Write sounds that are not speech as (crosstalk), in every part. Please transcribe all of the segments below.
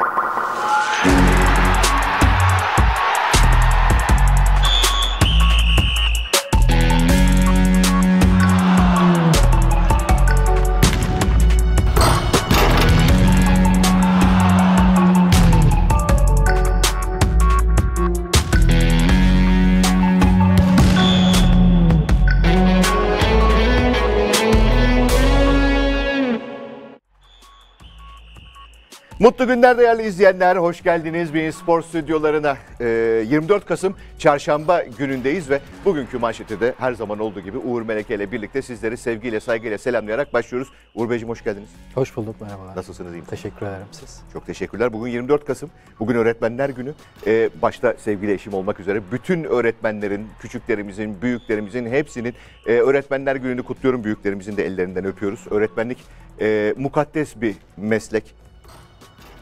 you Mutlu günler değerli izleyenler. Hoş geldiniz Beyin Spor stüdyolarına. E, ee, 24 Kasım çarşamba günündeyiz ve bugünkü manşeti de her zaman olduğu gibi Uğur Meleke ile birlikte sizleri sevgiyle, saygıyla selamlayarak başlıyoruz. Uğur Beyciğim hoş geldiniz. Hoş bulduk merhabalar. Nasılsınız iyi Teşekkür ederim siz. Çok teşekkürler. Bugün 24 Kasım. Bugün Öğretmenler Günü. E, başta sevgili eşim olmak üzere bütün öğretmenlerin, küçüklerimizin, büyüklerimizin hepsinin e, Öğretmenler Günü'nü kutluyorum. Büyüklerimizin de ellerinden öpüyoruz. Öğretmenlik e, mukaddes bir meslek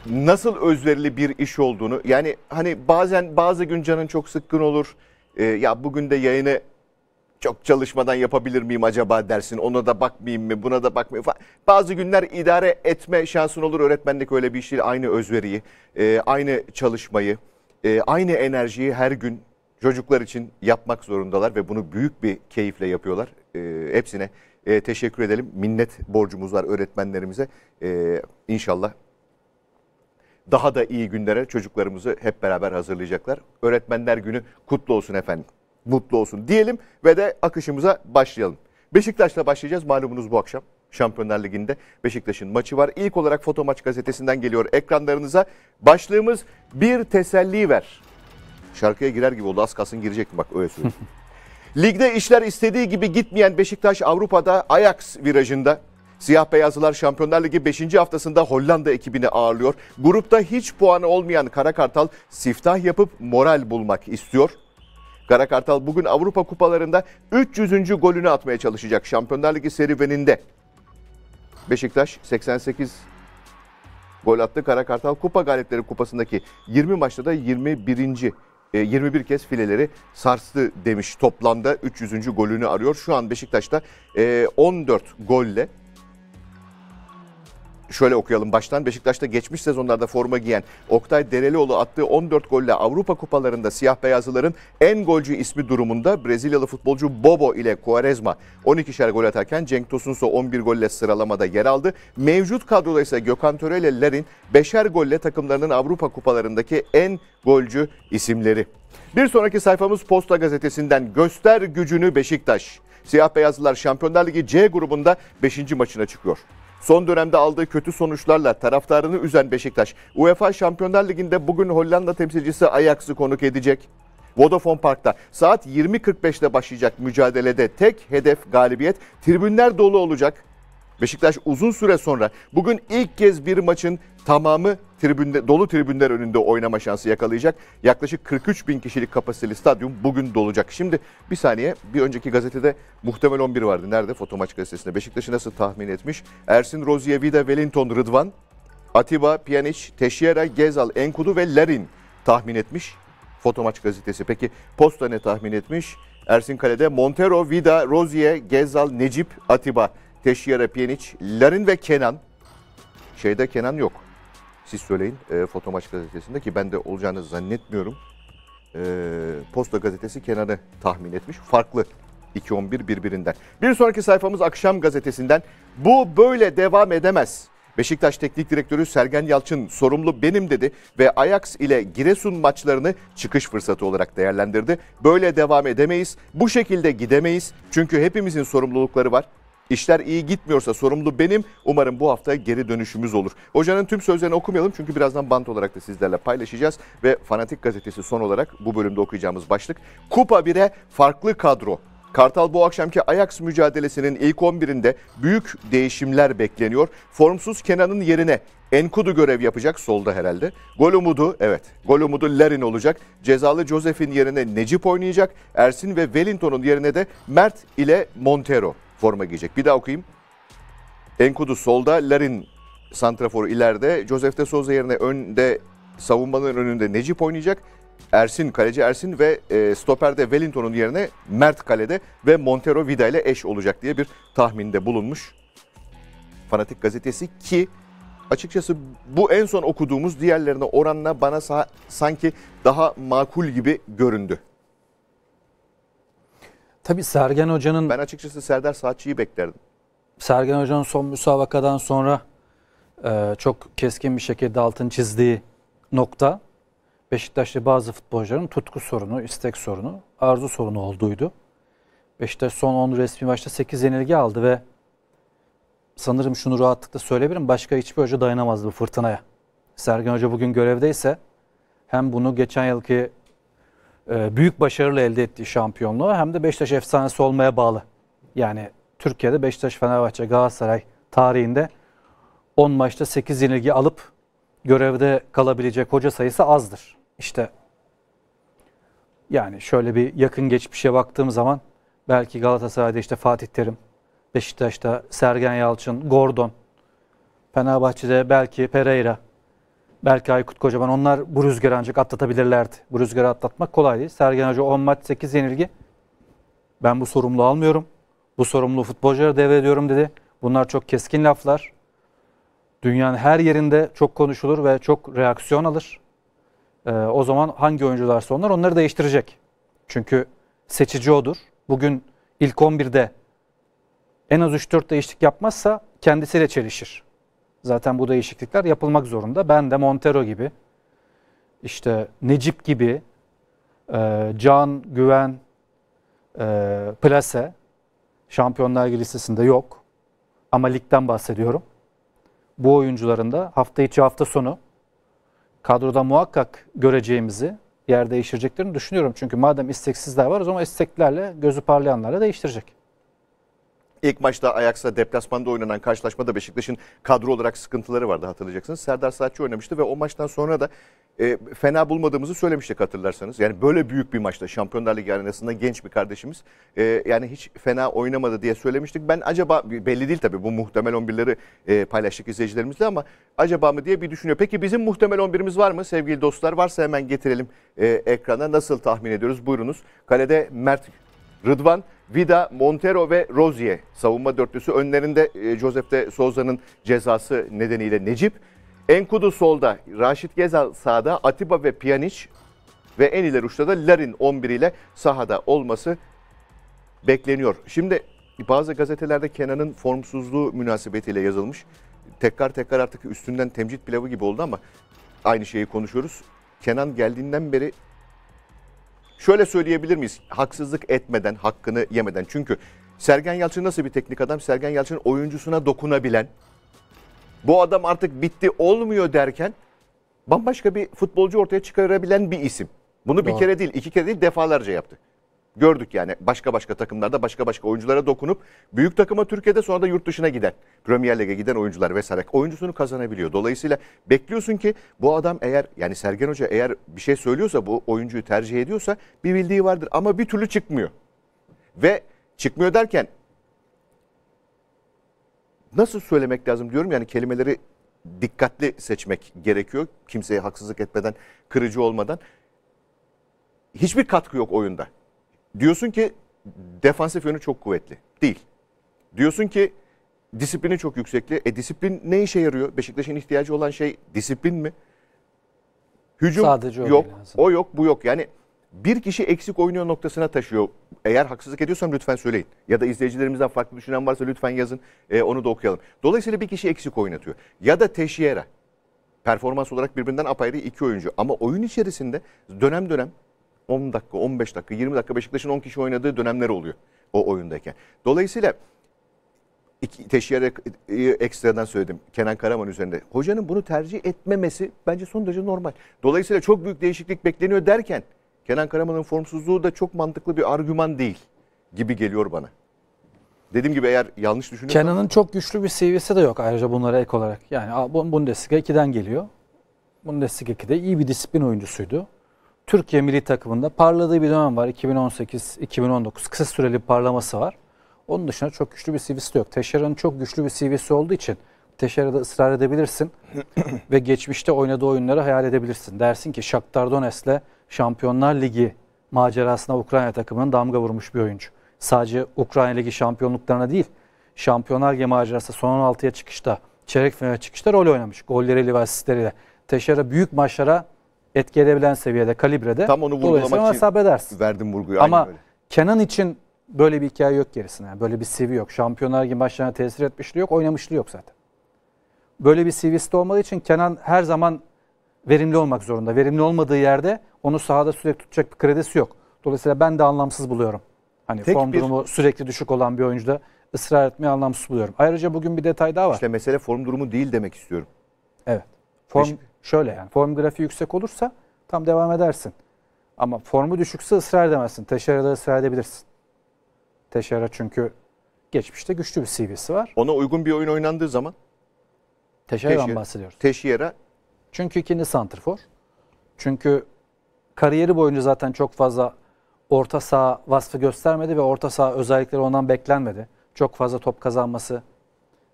nasıl özverili bir iş olduğunu yani hani bazen bazı gün canın çok sıkkın olur. E, ya bugün de yayını çok çalışmadan yapabilir miyim acaba dersin. Ona da bakmayayım mı buna da bakmayayım falan. Bazı günler idare etme şansın olur. Öğretmenlik öyle bir iş değil. Aynı özveriyi, e, aynı çalışmayı, e, aynı enerjiyi her gün çocuklar için yapmak zorundalar. Ve bunu büyük bir keyifle yapıyorlar. E, hepsine e, teşekkür edelim. Minnet borcumuz var öğretmenlerimize. E, inşallah daha da iyi günlere çocuklarımızı hep beraber hazırlayacaklar. Öğretmenler günü kutlu olsun efendim. Mutlu olsun diyelim ve de akışımıza başlayalım. Beşiktaş'la başlayacağız malumunuz bu akşam. Şampiyonlar Ligi'nde Beşiktaş'ın maçı var. İlk olarak Foto Maç gazetesinden geliyor ekranlarınıza. Başlığımız bir teselli ver. Şarkıya girer gibi oldu. Az kalsın girecektim bak öyle söyleyeyim. (laughs) Ligde işler istediği gibi gitmeyen Beşiktaş Avrupa'da Ajax virajında Siyah Beyazlılar Şampiyonlar Ligi 5. haftasında Hollanda ekibini ağırlıyor. Grupta hiç puanı olmayan Karakartal Kartal siftah yapıp moral bulmak istiyor. Karakartal bugün Avrupa Kupalarında 300. golünü atmaya çalışacak Şampiyonlar Ligi serüveninde. Beşiktaş 88 gol attı. Karakartal Kartal Kupa Galipleri Kupası'ndaki 20 maçta da 21. 21 e, kez fileleri sarstı demiş. Toplamda 300. golünü arıyor. Şu an Beşiktaş'ta 14 e, golle şöyle okuyalım baştan. Beşiktaş'ta geçmiş sezonlarda forma giyen Oktay Derelioğlu attığı 14 golle Avrupa kupalarında siyah beyazlıların en golcü ismi durumunda Brezilyalı futbolcu Bobo ile Quaresma şer gol atarken Cenk Tosunso 11 golle sıralamada yer aldı. Mevcut kadroda ise Gökhan Töre ile Larin 5'er golle takımlarının Avrupa kupalarındaki en golcü isimleri. Bir sonraki sayfamız Posta Gazetesi'nden göster gücünü Beşiktaş. Siyah beyazlılar Şampiyonlar Ligi C grubunda 5. maçına çıkıyor. Son dönemde aldığı kötü sonuçlarla taraftarını üzen Beşiktaş, UEFA Şampiyonlar Ligi'nde bugün Hollanda temsilcisi Ajax'ı konuk edecek. Vodafone Park'ta saat 20.45'te başlayacak mücadelede tek hedef galibiyet. Tribünler dolu olacak. Beşiktaş uzun süre sonra bugün ilk kez bir maçın tamamı tribünde, dolu tribünler önünde oynama şansı yakalayacak. Yaklaşık 43 bin kişilik kapasiteli stadyum bugün dolacak. Şimdi bir saniye bir önceki gazetede muhtemel 11 vardı. Nerede? Foto Fotomaç gazetesinde. Beşiktaş'ı nasıl tahmin etmiş? Ersin, Rozier, Vida, Wellington, Rıdvan, Atiba, Pjanic, Teşiera, Gezal, Enkudu ve Larin tahmin etmiş. Foto maç gazetesi. Peki Posta ne tahmin etmiş? Ersin Kale'de Montero, Vida, Rozier, Gezal, Necip, Atiba. Teşyere Pjanic, Larin ve Kenan. Şeyde Kenan yok. Siz söyleyin e, Foto Maç gazetesinde ki ben de olacağını zannetmiyorum. E, Posta gazetesi Kenan'ı tahmin etmiş. Farklı 2-11 birbirinden. Bir sonraki sayfamız Akşam gazetesinden. Bu böyle devam edemez. Beşiktaş Teknik Direktörü Sergen Yalçın sorumlu benim dedi ve Ajax ile Giresun maçlarını çıkış fırsatı olarak değerlendirdi. Böyle devam edemeyiz, bu şekilde gidemeyiz çünkü hepimizin sorumlulukları var. İşler iyi gitmiyorsa sorumlu benim. Umarım bu hafta geri dönüşümüz olur. Hocanın tüm sözlerini okumayalım çünkü birazdan bant olarak da sizlerle paylaşacağız. Ve Fanatik Gazetesi son olarak bu bölümde okuyacağımız başlık. Kupa 1'e farklı kadro. Kartal bu akşamki Ajax mücadelesinin ilk 11'inde büyük değişimler bekleniyor. Formsuz Kenan'ın yerine Enkudu görev yapacak solda herhalde. Gol umudu evet. Gol umudu Lerin olacak. Cezalı Josef'in yerine Necip oynayacak. Ersin ve Wellington'un yerine de Mert ile Montero forma giyecek. Bir daha okuyayım. Enkudu solda, Larin santraforu ileride. Josef de Souza yerine önde savunmanın önünde Necip oynayacak. Ersin, kaleci Ersin ve e, stoperde Wellington'un yerine Mert kalede ve Montero Vida ile eş olacak diye bir tahminde bulunmuş. Fanatik gazetesi ki açıkçası bu en son okuduğumuz diğerlerine oranla bana sanki daha makul gibi göründü. Tabii Sergen Hoca'nın... Ben açıkçası Serdar Saatçı'yı beklerdim. Sergen Hoca'nın son müsabakadan sonra e, çok keskin bir şekilde altın çizdiği nokta beşiktaş'ta bazı futbolcuların tutku sorunu, istek sorunu, arzu sorunu olduğuydu. Beşiktaş son 10 resmi maçta 8 yenilgi aldı ve sanırım şunu rahatlıkla söyleyebilirim. Başka hiçbir hoca dayanamazdı bu fırtınaya. Sergen Hoca bugün görevdeyse hem bunu geçen yılki e, büyük başarıyla elde ettiği şampiyonluğu hem de Beşiktaş efsanesi olmaya bağlı. Yani Türkiye'de Beşiktaş, Fenerbahçe, Galatasaray tarihinde 10 maçta 8 yenilgi alıp görevde kalabilecek hoca sayısı azdır. İşte yani şöyle bir yakın geçmişe baktığım zaman belki Galatasaray'da işte Fatih Terim, Beşiktaş'ta Sergen Yalçın, Gordon, Fenerbahçe'de belki Pereira, belki Aykut Kocaman onlar bu rüzgarı ancak atlatabilirlerdi. Bu rüzgarı atlatmak kolay değil. Sergen Hoca 10 maç 8 yenilgi. Ben bu sorumluluğu almıyorum. Bu sorumluluğu futbolculara devrediyorum dedi. Bunlar çok keskin laflar. Dünyanın her yerinde çok konuşulur ve çok reaksiyon alır. Ee, o zaman hangi oyuncularsa onlar onları değiştirecek. Çünkü seçici odur. Bugün ilk 11'de en az 3-4 değişiklik yapmazsa kendisiyle çelişir. Zaten bu değişiklikler yapılmak zorunda. Ben de Montero gibi, işte Necip gibi, e, Can, Güven, e, Plase Şampiyonlar listesinde yok. Ama ligden bahsediyorum. Bu oyuncuların da hafta içi hafta sonu kadroda muhakkak göreceğimizi yer değiştireceklerini düşünüyorum. Çünkü madem isteksizler var o zaman isteklerle gözü parlayanlarla değiştirecek. İlk maçta Ajax'la deplasmanda oynanan karşılaşmada Beşiktaş'ın kadro olarak sıkıntıları vardı hatırlayacaksınız. Serdar Saatçi oynamıştı ve o maçtan sonra da e, fena bulmadığımızı söylemiştik hatırlarsanız. Yani böyle büyük bir maçta Şampiyonlar Ligi arenasında genç bir kardeşimiz e, yani hiç fena oynamadı diye söylemiştik. Ben acaba belli değil tabii bu muhtemel 11'leri e, paylaştık izleyicilerimizle ama acaba mı diye bir düşünüyor. Peki bizim muhtemel 11'imiz var mı sevgili dostlar? Varsa hemen getirelim e, ekrana. Nasıl tahmin ediyoruz? Buyurunuz. Kalede Mert Rıdvan, Vida, Montero ve Rozier savunma dörtlüsü önlerinde e, Josef de Souza'nın cezası nedeniyle Necip. Enkudu solda, Raşit Gezal sağda, Atiba ve Pjanic ve en ileri uçta da Larin 11 ile sahada olması bekleniyor. Şimdi bazı gazetelerde Kenan'ın formsuzluğu münasebetiyle yazılmış. Tekrar tekrar artık üstünden temcit pilavı gibi oldu ama aynı şeyi konuşuyoruz. Kenan geldiğinden beri şöyle söyleyebilir miyiz? Haksızlık etmeden, hakkını yemeden. Çünkü Sergen Yalçın nasıl bir teknik adam? Sergen Yalçın oyuncusuna dokunabilen, bu adam artık bitti olmuyor derken bambaşka bir futbolcu ortaya çıkarabilen bir isim. Bunu Doğru. bir kere değil, iki kere değil defalarca yaptı gördük yani. Başka başka takımlarda başka başka oyunculara dokunup büyük takıma Türkiye'de sonra da yurt dışına giden, Premier Lig'e giden oyuncular vesaire oyuncusunu kazanabiliyor. Dolayısıyla bekliyorsun ki bu adam eğer yani Sergen Hoca eğer bir şey söylüyorsa bu oyuncuyu tercih ediyorsa bir bildiği vardır ama bir türlü çıkmıyor. Ve çıkmıyor derken nasıl söylemek lazım diyorum yani kelimeleri dikkatli seçmek gerekiyor. Kimseye haksızlık etmeden, kırıcı olmadan. Hiçbir katkı yok oyunda. Diyorsun ki defansif yönü çok kuvvetli. Değil. Diyorsun ki disiplini çok yüksekli. E disiplin ne işe yarıyor? Beşiktaş'ın ihtiyacı olan şey disiplin mi? Hücum Sadece yok. O yok, bu yok. Yani bir kişi eksik oynuyor noktasına taşıyor. Eğer haksızlık ediyorsam lütfen söyleyin. Ya da izleyicilerimizden farklı düşünen varsa lütfen yazın. E, onu da okuyalım. Dolayısıyla bir kişi eksik oynatıyor. Ya da Teşiyera. Performans olarak birbirinden apayrı iki oyuncu. Ama oyun içerisinde dönem dönem 10 dakika, 15 dakika, 20 dakika Beşiktaş'ın 10 kişi oynadığı dönemler oluyor o oyundayken. Dolayısıyla iki, teşhire e, ekstradan söyledim Kenan Karaman üzerinde. Hocanın bunu tercih etmemesi bence son derece normal. Dolayısıyla çok büyük değişiklik bekleniyor derken Kenan Karaman'ın formsuzluğu da çok mantıklı bir argüman değil gibi geliyor bana. Dediğim gibi eğer yanlış düşünüyorsam... Kenan'ın çok güçlü bir CV'si de yok ayrıca bunlara ek olarak. Yani Bundesliga 2'den geliyor. Bundesliga 2'de iyi bir disiplin oyuncusuydu. Türkiye milli takımında parladığı bir dönem var. 2018-2019 kısa süreli parlaması var. Onun dışında çok güçlü bir CV'si de yok. Teşera'nın çok güçlü bir CV'si olduğu için Teşera'da ısrar edebilirsin (clears throat) ve geçmişte oynadığı oyunları hayal edebilirsin. Dersin ki Shakhtar Donetsk'le Şampiyonlar Ligi macerasına Ukrayna takımının damga vurmuş bir oyuncu. Sadece Ukrayna Ligi şampiyonluklarına değil, Şampiyonlar Ligi macerası son 16'ya çıkışta, çeyrek finale çıkışta rol oynamış. Golleriyle ve asistleriyle. Teşera büyük maçlara etki edebilen seviyede, kalibrede. Tam onu vurgulamak için edersin. verdim vurguyu. Ama öyle. Kenan için böyle bir hikaye yok gerisine. Yani böyle bir CV yok. Şampiyonlar gibi başlarına tesir etmişliği yok, oynamışlığı yok zaten. Böyle bir CV'si de olmadığı için Kenan her zaman verimli olmak zorunda. Verimli olmadığı yerde onu sahada sürekli tutacak bir kredisi yok. Dolayısıyla ben de anlamsız buluyorum. Hani Tek form bir... durumu sürekli düşük olan bir oyuncuda ısrar etmeyi anlamsız buluyorum. Ayrıca bugün bir detay daha var. İşte mesele form durumu değil demek istiyorum. Evet. Form Beş... Şöyle yani form grafiği yüksek olursa tam devam edersin. Ama formu düşükse ısrar edemezsin. Teşerra'da ısrar edebilirsin. Teşerra çünkü geçmişte güçlü bir CV'si var. Ona uygun bir oyun oynandığı zaman Teşerra'dan bahsediyoruz. Teşyera. Çünkü ikinci santrfor. Çünkü kariyeri boyunca zaten çok fazla orta saha vasfı göstermedi ve orta saha özellikleri ondan beklenmedi. Çok fazla top kazanması,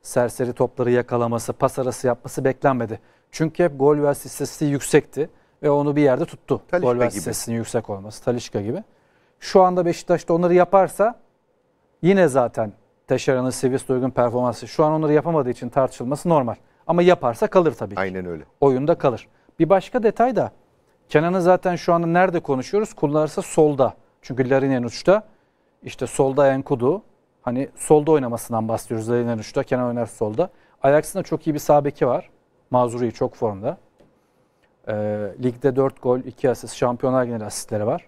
serseri topları yakalaması, pas arası yapması beklenmedi. Çünkü hep gol ve asist istatistiği yüksekti ve onu bir yerde tuttu. Talişka gol ve asistinin yüksek olması Talişka gibi. Şu anda Beşiktaş'ta onları yaparsa yine zaten Teşeran'ın seviyesi uygun performansı şu an onları yapamadığı için tartışılması normal. Ama yaparsa kalır tabii ki. Aynen öyle. Oyunda kalır. Bir başka detay da Kenan'ı zaten şu anda nerede konuşuyoruz? Kullanırsa solda. Çünkü Larin uçta. İşte solda Enkudu. Hani solda oynamasından bahsediyoruz Larin uçta. Kenan oynar solda. Ayaksında çok iyi bir sağ beki var. Mazuri çok formda. E, ligde 4 gol, 2 asist, şampiyonlar genel asistleri var.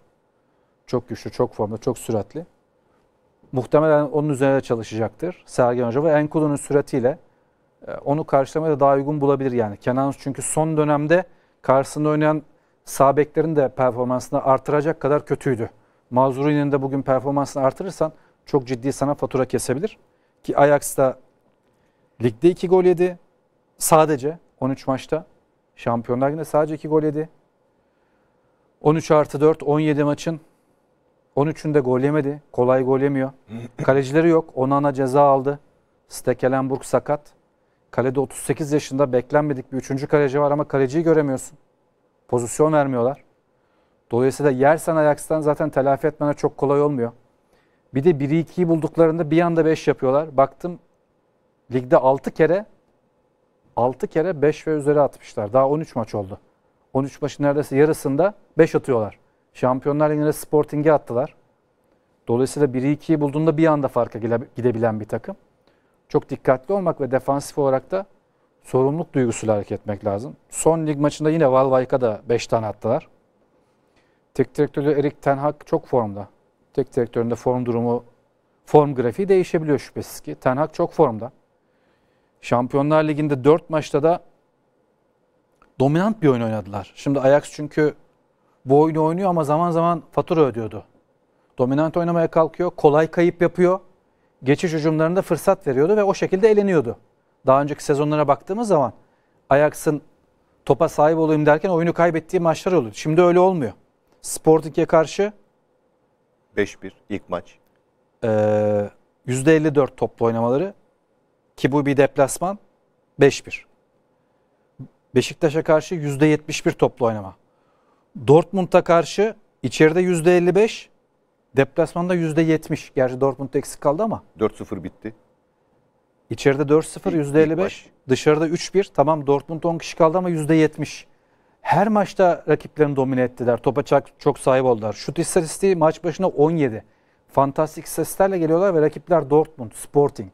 Çok güçlü, çok formda, çok süratli. Muhtemelen onun üzerine çalışacaktır Sergen Hoca ve Enkudu'nun süratiyle e, onu karşılamaya da daha uygun bulabilir yani. Kenan çünkü son dönemde karşısında oynayan sağ de performansını artıracak kadar kötüydü. Mazuri'nin de bugün performansını artırırsan çok ciddi sana fatura kesebilir. Ki Ajax da ligde 2 gol yedi. Sadece 13 maçta. Şampiyonlar Ligi'nde sadece 2 gol yedi. 13 artı 4, 17 maçın 13'ünde gol yemedi. Kolay gol yemiyor. (laughs) Kalecileri yok. Onana ceza aldı. Stekelenburg sakat. Kalede 38 yaşında beklenmedik bir üçüncü kaleci var ama kaleciyi göremiyorsun. Pozisyon vermiyorlar. Dolayısıyla yersen Ajax'tan zaten telafi etmene çok kolay olmuyor. Bir de 1-2'yi bulduklarında bir anda 5 yapıyorlar. Baktım ligde 6 kere 6 kere 5 ve üzeri atmışlar. Daha 13 maç oldu. 13 maçın neredeyse yarısında 5 atıyorlar. Şampiyonlar liginde Sporting'e attılar. Dolayısıyla 1'i 2'yi bulduğunda bir anda farka gidebilen bir takım. Çok dikkatli olmak ve defansif olarak da sorumluluk duygusuyla hareket etmek lazım. Son lig maçında yine Valvayk'a da 5 tane attılar. Tek direktörü Erik Ten Hag çok formda. Tek direktöründe form durumu, form grafiği değişebiliyor şüphesiz ki. Ten Hag çok formda. Şampiyonlar Ligi'nde 4 maçta da dominant bir oyun oynadılar. Şimdi Ajax çünkü bu oyunu oynuyor ama zaman zaman fatura ödüyordu. Dominant oynamaya kalkıyor, kolay kayıp yapıyor. Geçiş hücumlarında fırsat veriyordu ve o şekilde eleniyordu. Daha önceki sezonlara baktığımız zaman Ajax'ın topa sahip olayım derken oyunu kaybettiği maçlar oluyor. Şimdi öyle olmuyor. Sporting'e karşı 5-1 ilk maç. Ee, %54 toplu oynamaları ki bu bir deplasman 5-1. Beşiktaş'a karşı %71 toplu oynama. Dortmund'a karşı içeride %55, deplasmanda %70. Gerçi Dortmund eksik kaldı ama. 4-0 bitti. İçeride 4-0 %55, dışarıda 3-1. Tamam Dortmund 10 kişi kaldı ama %70. Her maçta rakiplerini domine ettiler. Topa çok, çok sahip oldular. Şut istatistiği maç başına 17. Fantastik seslerle geliyorlar ve rakipler Dortmund, Sporting.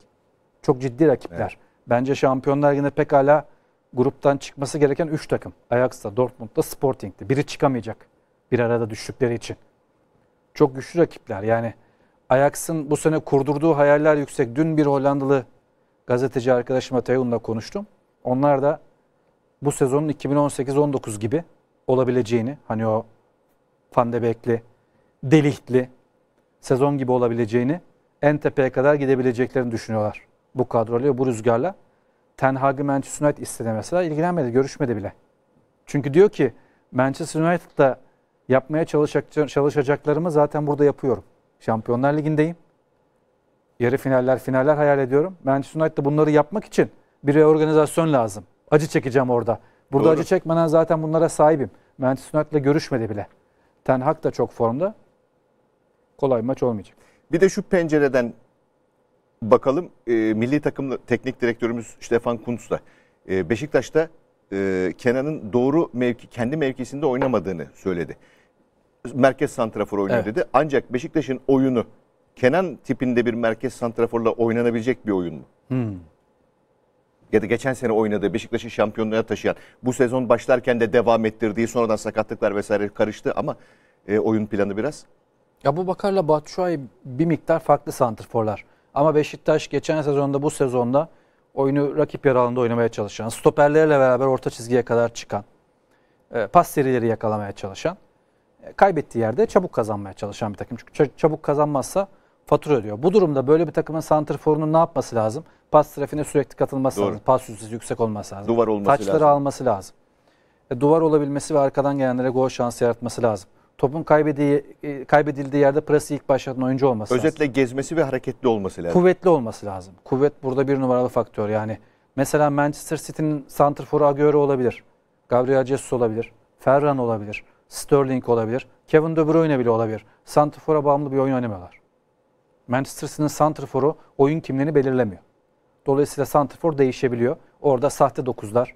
Çok ciddi rakipler. Evet. Bence Şampiyonlar yine pekala gruptan çıkması gereken 3 takım. Ajax'ta, Dortmund'da, Sporting'de. Biri çıkamayacak bir arada düştükleri için. Çok güçlü rakipler. Yani Ajax'ın bu sene kurdurduğu hayaller yüksek. Dün bir Hollandalı gazeteci arkadaşım Atayun'la konuştum. Onlar da bu sezonun 2018-19 gibi olabileceğini hani o Fandebekli, Delihtli sezon gibi olabileceğini en tepeye kadar gidebileceklerini düşünüyorlar bu kadroyla, bu rüzgarla. Ten Hag'ı Manchester United istedi mesela. ilgilenmedi, görüşmedi bile. Çünkü diyor ki Manchester United'da yapmaya çalışacak, çalışacaklarımı zaten burada yapıyorum. Şampiyonlar Ligi'ndeyim. Yarı finaller, finaller hayal ediyorum. Manchester United'da bunları yapmak için bir reorganizasyon lazım. Acı çekeceğim orada. Burada Doğru. acı çekmeden zaten bunlara sahibim. Manchester United'la görüşmedi bile. Ten Hag da çok formda. Kolay maç olmayacak. Bir de şu pencereden bakalım e, milli takım teknik direktörümüz Stefan Kuntz da e, Beşiktaş'ta e, Kenan'ın doğru mevki kendi mevkisinde oynamadığını söyledi. Merkez santrafor oynuyor evet. dedi. Ancak Beşiktaş'ın oyunu Kenan tipinde bir merkez santraforla oynanabilecek bir oyun mu? Hmm. Ya da geçen sene oynadığı Beşiktaş'ı şampiyonluğa taşıyan bu sezon başlarken de devam ettirdiği sonradan sakatlıklar vesaire karıştı ama e, oyun planı biraz. Ya bu bakarla Batshuayi bir miktar farklı santrforlar. Ama Beşiktaş geçen sezonda bu sezonda oyunu rakip yer alanında oynamaya çalışan, stoperlerle beraber orta çizgiye kadar çıkan, e, pas serileri yakalamaya çalışan, e, kaybettiği yerde çabuk kazanmaya çalışan bir takım. Çünkü çabuk kazanmazsa fatura ödüyor. Bu durumda böyle bir takımın santrforunun ne yapması lazım? Pas trafiğine sürekli katılması Doğru. lazım. Pas yüzdesi yüksek olması lazım. Duvar olması Taçları lazım. alması lazım. E, duvar olabilmesi ve arkadan gelenlere gol şansı yaratması lazım topun kaybedildiği, e, kaybedildiği yerde presi ilk başlatan oyuncu olması Özetle lazım. Özetle gezmesi ve hareketli olması lazım. Kuvvetli olması lazım. Kuvvet burada bir numaralı faktör yani. Mesela Manchester City'nin santrforu Agüero olabilir. Gabriel Jesus olabilir. Ferran olabilir. Sterling olabilir. Kevin De Bruyne bile olabilir. Santrfora bağımlı bir oyun oynamıyorlar. Manchester City'nin santrforu oyun kimliğini belirlemiyor. Dolayısıyla santrfor değişebiliyor. Orada sahte dokuzlar.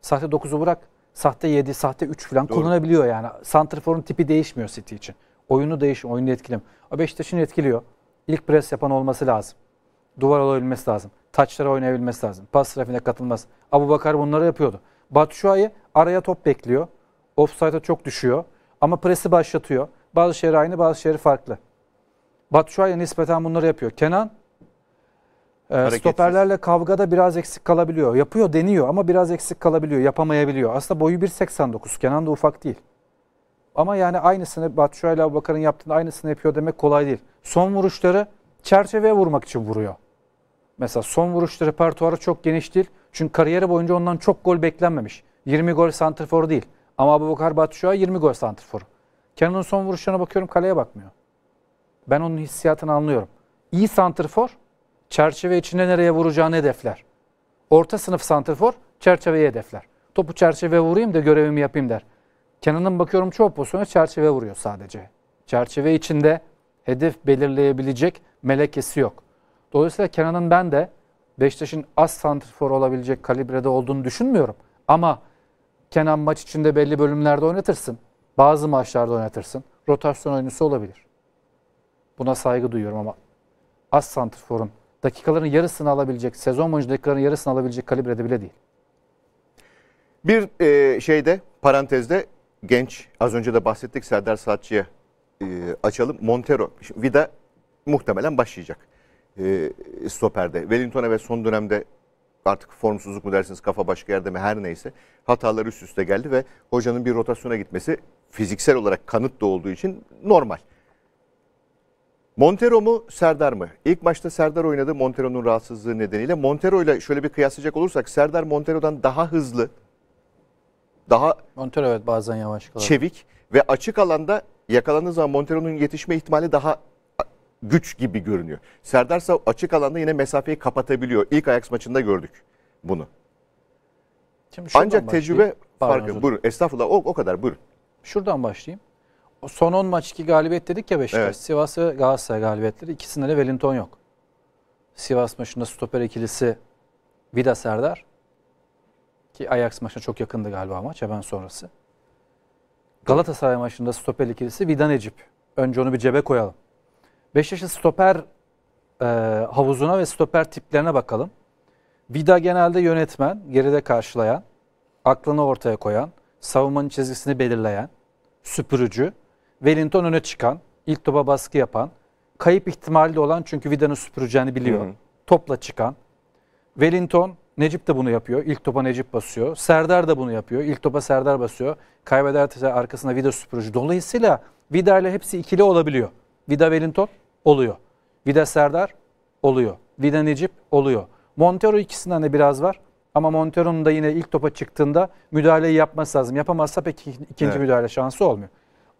Sahte dokuzu bırak sahte 7, sahte 3 falan Doğru. kullanabiliyor yani. Santrfor'un tipi değişmiyor City için. Oyunu değiş, oyunu etkilim. O Beşiktaş'ın etkiliyor. İlk pres yapan olması lazım. Duvar olabilmesi lazım. Taçlara oynayabilmesi lazım. Pas trafiğine katılmaz. Abu Bakar bunları yapıyordu. Batshuayi araya top bekliyor. Offside'a çok düşüyor. Ama presi başlatıyor. Bazı şeyler aynı, bazı şeyler farklı. Batshuayi nispeten bunları yapıyor. Kenan ee, Hareketsiz. Stoperlerle kavgada biraz eksik kalabiliyor. Yapıyor deniyor ama biraz eksik kalabiliyor. Yapamayabiliyor. Aslında boyu 1.89. Kenan da ufak değil. Ama yani aynısını Batshuayi ile Abubakar'ın yaptığını aynısını yapıyor demek kolay değil. Son vuruşları çerçeveye vurmak için vuruyor. Mesela son vuruşları repertuarı çok geniş değil. Çünkü kariyeri boyunca ondan çok gol beklenmemiş. 20 gol santrfor değil. Ama Abubakar Batshuayi 20 gol santrfor. Kenan'ın son vuruşlarına bakıyorum kaleye bakmıyor. Ben onun hissiyatını anlıyorum. İyi santrfor çerçeve içine nereye vuracağını hedefler. Orta sınıf santrfor çerçeveyi hedefler. Topu çerçeve vurayım da görevimi yapayım der. Kenan'ın bakıyorum çoğu pozisyonu çerçeve vuruyor sadece. Çerçeve içinde hedef belirleyebilecek melekesi yok. Dolayısıyla Kenan'ın ben de Beşiktaş'ın az santrfor olabilecek kalibrede olduğunu düşünmüyorum. Ama Kenan maç içinde belli bölümlerde oynatırsın. Bazı maçlarda oynatırsın. Rotasyon oyuncusu olabilir. Buna saygı duyuyorum ama az santrforun dakikaların yarısını alabilecek, sezon boyunca dakikaların yarısını alabilecek kalibrede bile değil. Bir e, şeyde parantezde genç az önce de bahsettik Serdar Saatçı'ya e, açalım. Montero, Vida muhtemelen başlayacak e, stoperde. Wellington'a ve son dönemde artık formsuzluk mu dersiniz kafa başka yerde mi her neyse hatalar üst üste geldi ve hocanın bir rotasyona gitmesi fiziksel olarak kanıt da olduğu için normal. Montero mu Serdar mı? İlk başta Serdar oynadı Montero'nun rahatsızlığı nedeniyle. Montero ile şöyle bir kıyaslayacak olursak Serdar Montero'dan daha hızlı, daha Montero evet bazen yavaş kalıyor. çevik ve açık alanda yakalandığı zaman Montero'nun yetişme ihtimali daha güç gibi görünüyor. Serdar ise açık alanda yine mesafeyi kapatabiliyor. İlk Ajax maçında gördük bunu. Şimdi Ancak tecrübe farkı. dilerim. Buyurun estağfurullah o, o kadar buyurun. Şuradan başlayayım son 10 maç 2 galibiyet dedik ya Beşiktaş. Evet. Sivas ve Galatasaray galibiyetleri. İkisinde de Wellington yok. Sivas maçında stoper ikilisi Vida Serdar. Ki Ajax maçına çok yakındı galiba maç hemen sonrası. Galatasaray maçında stoper ikilisi Vida Necip. Önce onu bir cebe koyalım. Beşiktaş'ın stoper e, havuzuna ve stoper tiplerine bakalım. Vida genelde yönetmen, geride karşılayan, aklını ortaya koyan, savunmanın çizgisini belirleyen, süpürücü. Wellington öne çıkan, ilk topa baskı yapan, kayıp ihtimali de olan çünkü vida'nın süpüreceğini biliyor. Hı hı. Topla çıkan. Wellington, Necip de bunu yapıyor. İlk topa Necip basıyor. Serdar da bunu yapıyor. İlk topa Serdar basıyor. Kaybederse arkasında vida süpürücü. Dolayısıyla vida ile hepsi ikili olabiliyor. Vida Wellington oluyor. Vida Serdar oluyor. Vida Necip oluyor. Montero ikisinden de biraz var. Ama Montero'nun da yine ilk topa çıktığında müdahaleyi yapması lazım. Yapamazsa peki ikinci evet. müdahale şansı olmuyor.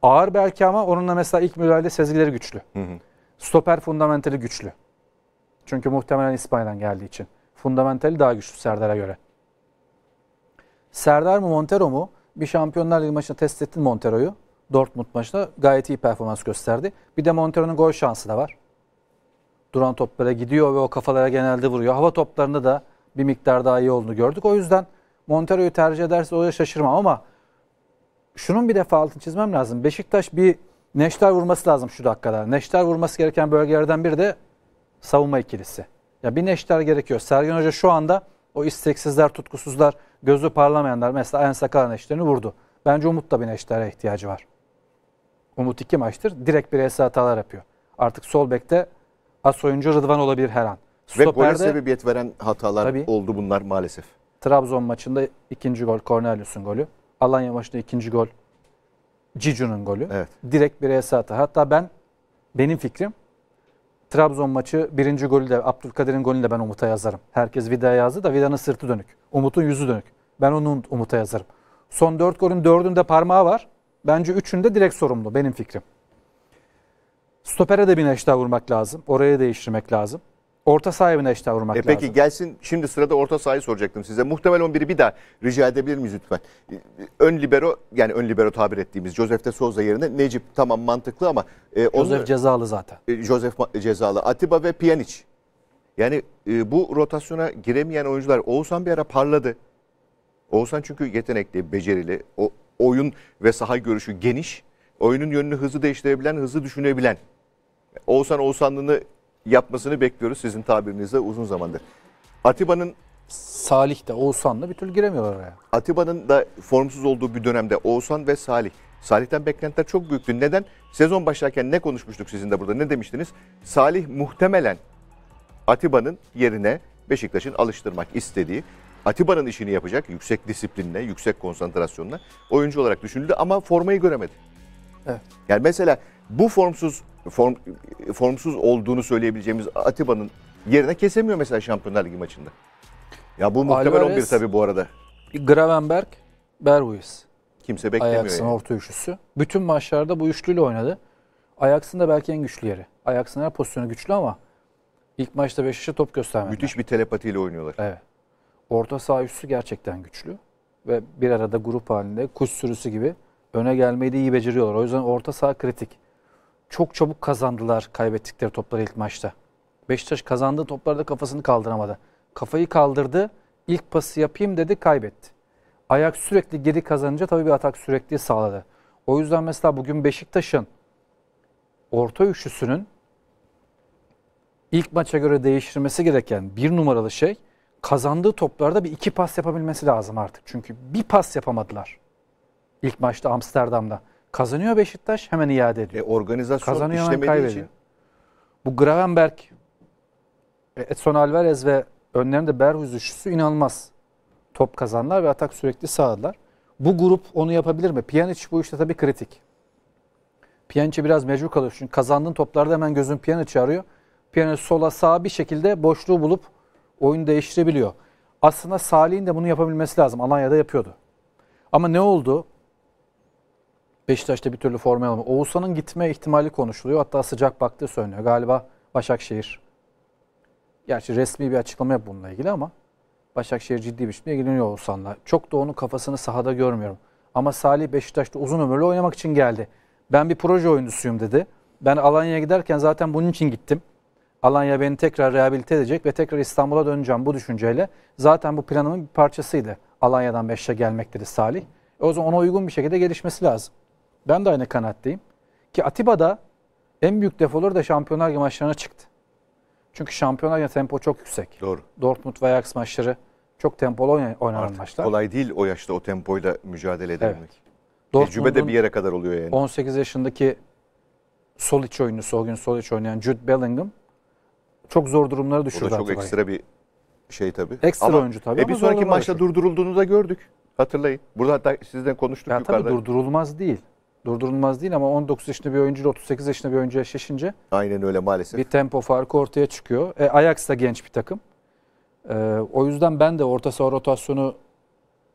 Ağır belki ama onunla mesela ilk müdahalede sezgileri güçlü. Hı hı. Stoper fundamentali güçlü. Çünkü muhtemelen İspanya'dan geldiği için. Fundamentali daha güçlü Serdar'a göre. Serdar mı Montero mu? Bir şampiyonlar ligi maçında test ettin Montero'yu. Dortmund maçında gayet iyi performans gösterdi. Bir de Montero'nun gol şansı da var. Duran toplara gidiyor ve o kafalara genelde vuruyor. Hava toplarında da bir miktar daha iyi olduğunu gördük. O yüzden Montero'yu tercih ederse oraya şaşırmam ama şunun bir defa altını çizmem lazım. Beşiktaş bir neşter vurması lazım şu dakikada. Neşter vurması gereken bölgelerden biri de savunma ikilisi. Ya bir neşter gerekiyor. Sergen Hoca şu anda o isteksizler, tutkusuzlar, gözü parlamayanlar mesela en sakal neşterini vurdu. Bence Umut da bir neştere ihtiyacı var. Umut iki maçtır direkt bireysel hatalar yapıyor. Artık sol bekte as oyuncu Rıdvan olabilir her an. Stoperde, Ve gole sebebiyet veren hatalar tabii, oldu bunlar maalesef. Trabzon maçında ikinci gol Cornelius'un golü. Alanya maçında ikinci gol Cicu'nun golü. Evet. Direkt bireysel hata. Hatta ben benim fikrim Trabzon maçı birinci golü de Abdülkadir'in golünü de ben Umut'a yazarım. Herkes Vida yazdı da Vida'nın sırtı dönük. Umut'un yüzü dönük. Ben onu Umut'a yazarım. Son dört golün dördünde parmağı var. Bence üçünde direkt sorumlu benim fikrim. Stopere de bir neşter vurmak lazım. Oraya değiştirmek lazım. Orta sahaya Beşiktaş'a vurmak e peki, lazım. Peki gelsin şimdi sırada orta sahayı soracaktım size. Muhtemel 11'i bir daha rica edebilir miyiz lütfen? E, ön libero yani ön libero tabir ettiğimiz Josef de Souza yerine Necip tamam mantıklı ama. E, onu, cezalı zaten. E, Josef cezalı. Atiba ve Pjanic. Yani e, bu rotasyona giremeyen oyuncular Oğuzhan bir ara parladı. Oğuzhan çünkü yetenekli, becerili, o, oyun ve saha görüşü geniş. Oyunun yönünü hızlı değiştirebilen, hızlı düşünebilen. Oğuzhan Oğuzhanlığını yapmasını bekliyoruz sizin tabirinizle uzun zamandır. Atiba'nın Salih de da bir türlü giremiyor oraya. Atiba'nın da formsuz olduğu bir dönemde Oğuzhan ve Salih. Salih'ten beklentiler çok büyüktü. Neden? Sezon başlarken ne konuşmuştuk sizin de burada? Ne demiştiniz? Salih muhtemelen Atiba'nın yerine Beşiktaş'ın alıştırmak istediği Atiba'nın işini yapacak yüksek disiplinle, yüksek konsantrasyonla oyuncu olarak düşünüldü ama formayı göremedi. Evet. Yani mesela bu formsuz form, formsuz olduğunu söyleyebileceğimiz Atiba'nın yerine kesemiyor mesela Şampiyonlar Ligi maçında. Ya bu muhtemel Alvarez, 11 tabii bu arada. Gravenberg, Berwis. Kimse beklemiyor Ajax'ın yani. orta üçlüsü. Bütün maçlarda bu üçlüyle oynadı. Ajax'ın da belki en güçlü yeri. Ajax'ın her pozisyonu güçlü ama ilk maçta Beşiktaş'a top göstermedi. Müthiş bir telepatiyle oynuyorlar. Evet. Orta saha üstü gerçekten güçlü. Ve bir arada grup halinde kuş sürüsü gibi öne gelmeyi de iyi beceriyorlar. O yüzden orta saha kritik çok çabuk kazandılar kaybettikleri topları ilk maçta. Beşiktaş kazandığı toplarda kafasını kaldıramadı. Kafayı kaldırdı, ilk pası yapayım dedi, kaybetti. Ayak sürekli geri kazanınca tabii bir atak sürekli sağladı. O yüzden mesela bugün Beşiktaş'ın orta üçlüsünün ilk maça göre değiştirmesi gereken bir numaralı şey kazandığı toplarda bir iki pas yapabilmesi lazım artık. Çünkü bir pas yapamadılar ilk maçta Amsterdam'da. Kazanıyor Beşiktaş hemen iade ediyor. E, organizasyon Kazanıyor işlemediği kaybediyor. için. Bu Gravenberg, e, Edson Alvarez ve önlerinde Berhuz üçlüsü inanılmaz. Top kazanlar ve atak sürekli sağladılar. Bu grup onu yapabilir mi? Pjanic bu işte tabii kritik. Pjanic'e biraz mecbur kalıyor. Çünkü kazandığın toplarda hemen gözün Pjanic'i arıyor. Pjanic sola sağa bir şekilde boşluğu bulup oyunu değiştirebiliyor. Aslında Salih'in de bunu yapabilmesi lazım. Alanya'da yapıyordu. Ama ne oldu? Beşiktaş'ta bir türlü forma alamıyor. Oğuzhan'ın gitme ihtimali konuşuluyor. Hatta sıcak baktığı söyleniyor. Galiba Başakşehir. Gerçi resmi bir açıklama yap bununla ilgili ama Başakşehir ciddi bir şekilde ilgileniyor Oğuzhan'la. Çok da onun kafasını sahada görmüyorum. Ama Salih Beşiktaş'ta uzun ömürlü oynamak için geldi. Ben bir proje oyuncusuyum dedi. Ben Alanya'ya giderken zaten bunun için gittim. Alanya beni tekrar rehabilite edecek ve tekrar İstanbul'a döneceğim bu düşünceyle. Zaten bu planımın bir parçasıydı. Alanya'dan Beşiktaş'a gelmek dedi Salih. o zaman ona uygun bir şekilde gelişmesi lazım. Ben de aynı kanaatteyim. Ki Atiba da en büyük defoları da şampiyonlar maçlarına çıktı. Çünkü şampiyonlar Ligi tempo çok yüksek. Doğru. Dortmund ve Ajax maçları çok tempolu oynanan maçlar. kolay değil o yaşta o tempoyla mücadele edebilmek. Evet. Tecrübe de bir yere kadar oluyor yani. 18 yaşındaki sol iç oyuncusu o gün sol iç oynayan Jude Bellingham çok zor durumları düşürdü. O da çok Atiba'yı. ekstra bir şey tabii. Ekstra ama, oyuncu tabii. E, bir sonraki maçta düşürdü. durdurulduğunu da gördük. Hatırlayın. Burada hatta sizden konuştuk ya yukarıda. Tabii durdurulmaz değil durdurulmaz değil ama 19 yaşında bir oyuncu ile 38 yaşında bir oyuncu eşleşince Aynen öyle maalesef. bir tempo farkı ortaya çıkıyor. E, Ajax da genç bir takım. E, o yüzden ben de orta saha rotasyonu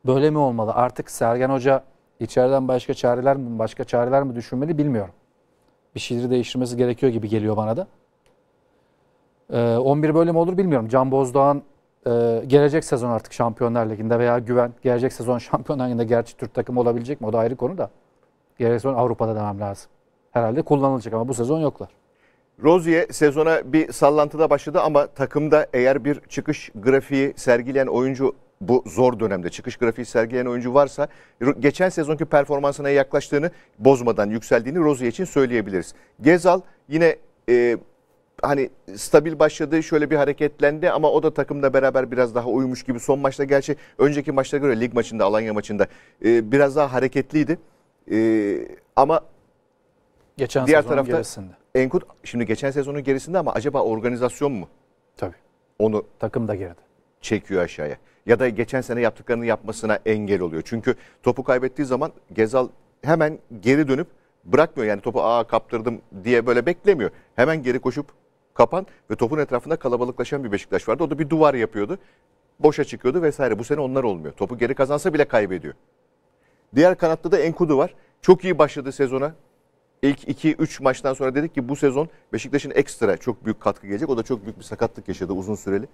böyle mi olmalı? Artık Sergen Hoca içeriden başka çareler mi başka çareler mi düşünmeli bilmiyorum. Bir şeyleri değiştirmesi gerekiyor gibi geliyor bana da. E, 11 böyle mi olur bilmiyorum. Can Bozdoğan ee, gelecek sezon artık Şampiyonlar Ligi'nde veya Güven gelecek sezon (laughs) Şampiyonlar Ligi'nde gerçi Türk takımı olabilecek mi? O da ayrı konu da. Diğer sezon Avrupa'da devam lazım. Herhalde kullanılacak ama bu sezon yoklar. Rozier sezona bir sallantıda başladı ama takımda eğer bir çıkış grafiği sergileyen oyuncu bu zor dönemde çıkış grafiği sergileyen oyuncu varsa geçen sezonki performansına yaklaştığını bozmadan yükseldiğini Rozier için söyleyebiliriz. Gezal yine e, hani stabil başladı şöyle bir hareketlendi ama o da takımla beraber biraz daha uyumuş gibi son maçta gerçi önceki maçta göre lig maçında Alanya maçında e, biraz daha hareketliydi. Ee, ama geçen diğer sezonun tarafta gerisinde. Enkut şimdi geçen sezonun gerisinde ama acaba organizasyon mu? Tabii. Onu takım da geride. Çekiyor aşağıya. Ya da geçen sene yaptıklarını yapmasına engel oluyor. Çünkü topu kaybettiği zaman Gezal hemen geri dönüp bırakmıyor. Yani topu aa kaptırdım diye böyle beklemiyor. Hemen geri koşup kapan ve topun etrafında kalabalıklaşan bir Beşiktaş vardı. O da bir duvar yapıyordu. Boşa çıkıyordu vesaire. Bu sene onlar olmuyor. Topu geri kazansa bile kaybediyor. Diğer kanatta da Enkudu var. Çok iyi başladı sezona. İlk 2-3 maçtan sonra dedik ki bu sezon Beşiktaş'ın ekstra çok büyük katkı gelecek. O da çok büyük bir sakatlık yaşadı uzun süreli.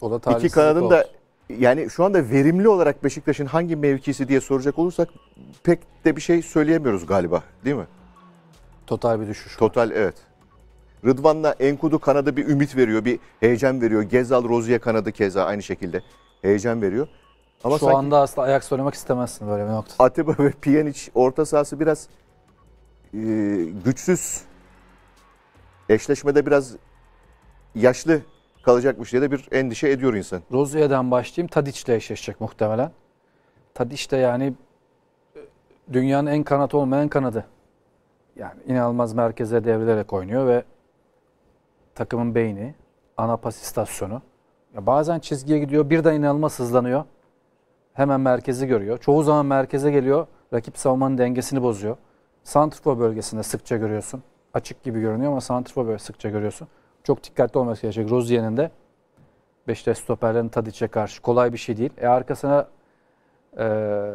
O da İki kanadın da yani şu anda verimli olarak Beşiktaş'ın hangi mevkisi diye soracak olursak pek de bir şey söyleyemiyoruz galiba değil mi? Total bir düşüş. Total evet. Rıdvan'la Enkudu kanadı bir ümit veriyor, bir heyecan veriyor. Gezal, Rozi'ye kanadı keza aynı şekilde heyecan veriyor. Ama Şu anda aslında ayak söylemek istemezsin böyle bir noktada. Atiba ve Pjanic orta sahası biraz e, güçsüz. Eşleşmede biraz yaşlı kalacakmış diye de bir endişe ediyor insan. Rozier'den başlayayım. Tadiç'le eşleşecek muhtemelen. Tadiç de yani e, dünyanın en kanat olmayan kanadı. Yani inanılmaz merkeze devrilerek oynuyor ve takımın beyni, ana pas istasyonu. Ya bazen çizgiye gidiyor, birden inanılmaz hızlanıyor hemen merkezi görüyor. Çoğu zaman merkeze geliyor. Rakip savunmanın dengesini bozuyor. Santrfor bölgesinde sıkça görüyorsun. Açık gibi görünüyor ama Santrfor bölgesinde sıkça görüyorsun. Çok dikkatli olması gerekecek. Rozier'in de Beşiktaş stoperlerin Tadiç'e karşı kolay bir şey değil. E arkasına e,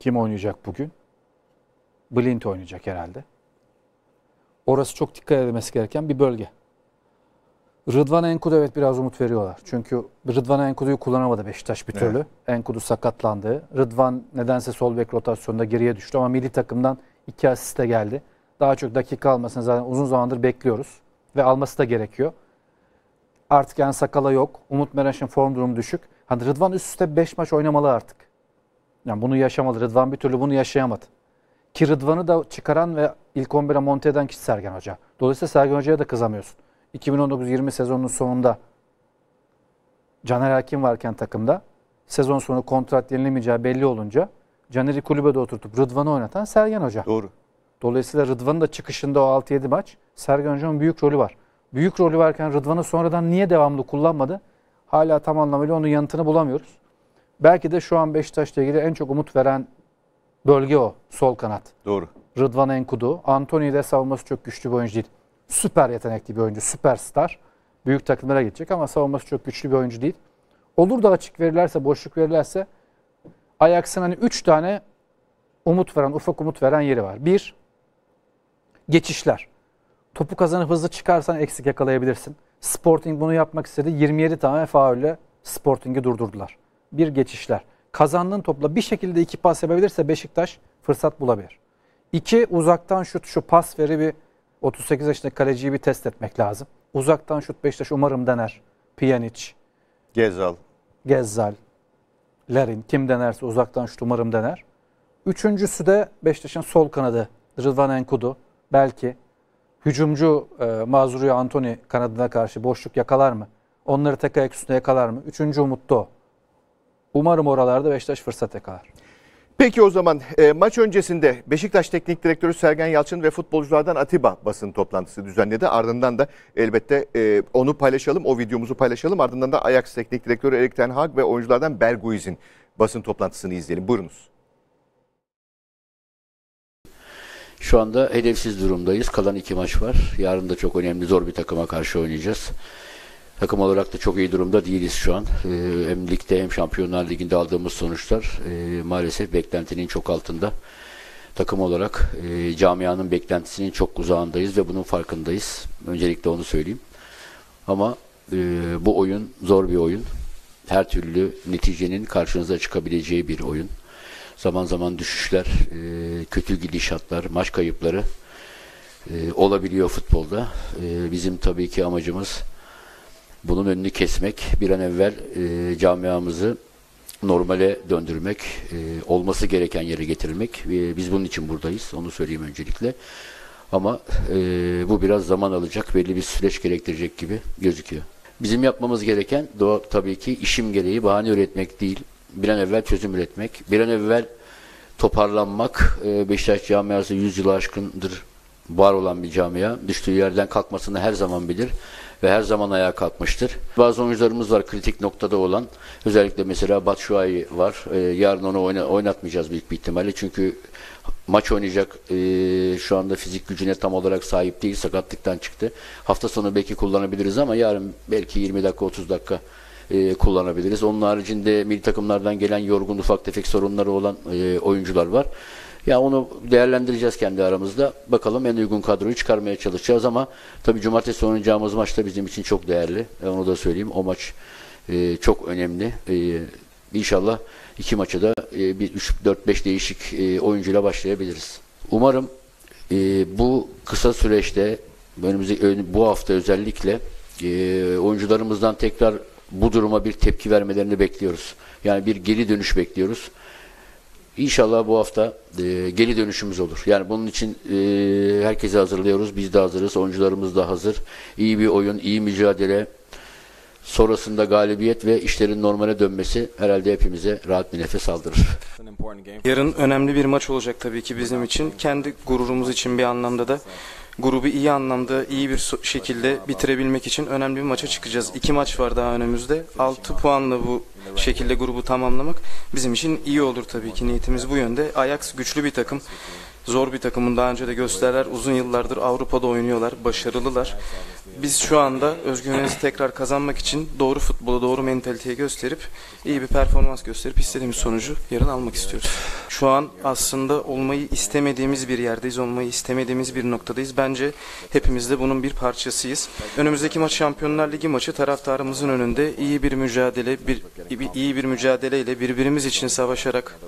kim oynayacak bugün? Blind oynayacak herhalde. Orası çok dikkat edilmesi gereken bir bölge. Rıdvan Enkudu evet biraz umut veriyorlar. Çünkü Rıdvan Enkudu'yu kullanamadı Beşiktaş bir türlü. Evet. Enkudu sakatlandı. Rıdvan nedense sol bek rotasyonunda geriye düştü ama milli takımdan iki asiste geldi. Daha çok dakika almasını zaten uzun zamandır bekliyoruz. Ve alması da gerekiyor. Artık yani Sakala yok. Umut Meraş'ın form durumu düşük. Hani Rıdvan üst üste 5 maç oynamalı artık. Yani bunu yaşamalı. Rıdvan bir türlü bunu yaşayamadı. Ki Rıdvan'ı da çıkaran ve ilk 11'e monte eden kişi Sergen Hoca. Dolayısıyla Sergen Hoca'ya da kızamıyorsun. 2019-20 sezonunun sonunda Caner Hakim varken takımda sezon sonu kontrat yenilemeyeceği belli olunca Caner'i kulübede oturtup Rıdvan'ı oynatan Sergen Hoca. Doğru. Dolayısıyla Rıdvan'ın da çıkışında o 6-7 maç Sergen Hoca'nın büyük rolü var. Büyük rolü varken Rıdvan'ı sonradan niye devamlı kullanmadı? Hala tam anlamıyla onun yanıtını bulamıyoruz. Belki de şu an Beşiktaş'la ilgili en çok umut veren bölge o. Sol kanat. Doğru. Rıdvan Enkudu. Anthony de savunması çok güçlü bir oyuncu değil süper yetenekli bir oyuncu, süperstar. Büyük takımlara gidecek ama savunması çok güçlü bir oyuncu değil. Olur da açık verirlerse, boşluk verirlerse Ajax'ın hani 3 tane umut veren, ufak umut veren yeri var. Bir, geçişler. Topu kazanıp hızlı çıkarsan eksik yakalayabilirsin. Sporting bunu yapmak istedi. 27 tane faulle Sporting'i durdurdular. Bir, geçişler. Kazandığın topla bir şekilde iki pas yapabilirse Beşiktaş fırsat bulabilir. İki, uzaktan şut şu pas veri bir 38 yaşındaki kaleciyi bir test etmek lazım. Uzaktan şut Beşiktaş umarım dener. Pjanic, Gezal, Gezal, Lerin kim denerse uzaktan şut umarım dener. Üçüncüsü de Beşiktaş'ın sol kanadı Rıdvan Enkudu. Belki hücumcu e, Mazruya Antoni kanadına karşı boşluk yakalar mı? Onları tek ayak üstüne yakalar mı? Üçüncü umut da o. Umarım oralarda Beşiktaş fırsat yakalar. Peki o zaman e, maç öncesinde Beşiktaş Teknik Direktörü Sergen Yalçın ve futbolculardan Atiba basın toplantısı düzenledi. Ardından da elbette e, onu paylaşalım, o videomuzu paylaşalım. Ardından da Ajax Teknik Direktörü Erik Ten Hag ve oyunculardan Berguiz'in basın toplantısını izleyelim. Buyurunuz. Şu anda hedefsiz durumdayız. Kalan iki maç var. Yarın da çok önemli zor bir takıma karşı oynayacağız. Takım olarak da çok iyi durumda değiliz şu an. Ee, hem ligde hem Şampiyonlar Ligi'nde aldığımız sonuçlar e, maalesef beklentinin çok altında. Takım olarak e, camianın beklentisinin çok uzağındayız ve bunun farkındayız. Öncelikle onu söyleyeyim. Ama e, bu oyun zor bir oyun. Her türlü neticenin karşınıza çıkabileceği bir oyun. Zaman zaman düşüşler, e, kötü gidişatlar, maç kayıpları olabiliyor futbolda. bizim tabii ki amacımız bunun önünü kesmek, bir an evvel e, camiamızı normale döndürmek, e, olması gereken yere getirmek. E, biz bunun için buradayız, onu söyleyeyim öncelikle. Ama e, bu biraz zaman alacak, belli bir süreç gerektirecek gibi gözüküyor. Bizim yapmamız gereken doğa, tabii ki işim gereği bahane üretmek değil, bir an evvel çözüm üretmek, bir an evvel toparlanmak. E, Beşiktaş camiası 100 yılı aşkındır var olan bir camia. Düştüğü yerden kalkmasını her zaman bilir ve her zaman ayağa kalkmıştır. Bazı oyuncularımız var kritik noktada olan. Özellikle mesela Batshuayi var. E, yarın onu oynatmayacağız büyük bir ihtimalle. Çünkü maç oynayacak e, şu anda fizik gücüne tam olarak sahip değil. Sakatlıktan çıktı. Hafta sonu belki kullanabiliriz ama yarın belki 20 dakika 30 dakika e, kullanabiliriz. Onun haricinde milli takımlardan gelen yorgun ufak tefek sorunları olan e, oyuncular var. Ya onu değerlendireceğiz kendi aramızda. Bakalım en uygun kadroyu çıkarmaya çalışacağız ama tabii cumartesi oynayacağımız maç da bizim için çok değerli. onu da söyleyeyim. O maç e, çok önemli. E, inşallah iki maçı da e, bir 3 4 5 değişik e, oyuncuyla başlayabiliriz. Umarım e, bu kısa süreçte önümüzde bu hafta özellikle e, oyuncularımızdan tekrar bu duruma bir tepki vermelerini bekliyoruz. Yani bir geri dönüş bekliyoruz. İnşallah bu hafta e, geri dönüşümüz olur. Yani bunun için e, herkese hazırlıyoruz. Biz de hazırız. Oyuncularımız da hazır. İyi bir oyun, iyi mücadele. Sonrasında galibiyet ve işlerin normale dönmesi herhalde hepimize rahat bir nefes aldırır. Yarın önemli bir maç olacak tabii ki bizim için. Kendi gururumuz için bir anlamda da grubu iyi anlamda, iyi bir şekilde bitirebilmek için önemli bir maça çıkacağız. İki maç var daha önümüzde. Altı puanla bu şekilde grubu tamamlamak bizim için iyi olur tabii ki. Niyetimiz bu yönde. Ajax güçlü bir takım. Zor bir takımın daha önce de gösterler. Uzun yıllardır Avrupa'da oynuyorlar. Başarılılar biz şu anda özgüvenimizi tekrar kazanmak için doğru futbolu, doğru mentaliteye gösterip iyi bir performans gösterip istediğimiz sonucu yarın almak istiyoruz. Şu an aslında olmayı istemediğimiz bir yerdeyiz, olmayı istemediğimiz bir noktadayız. Bence hepimiz de bunun bir parçasıyız. Önümüzdeki maç Şampiyonlar Ligi maçı taraftarımızın önünde iyi bir mücadele, bir iyi bir mücadeleyle birbirimiz için savaşarak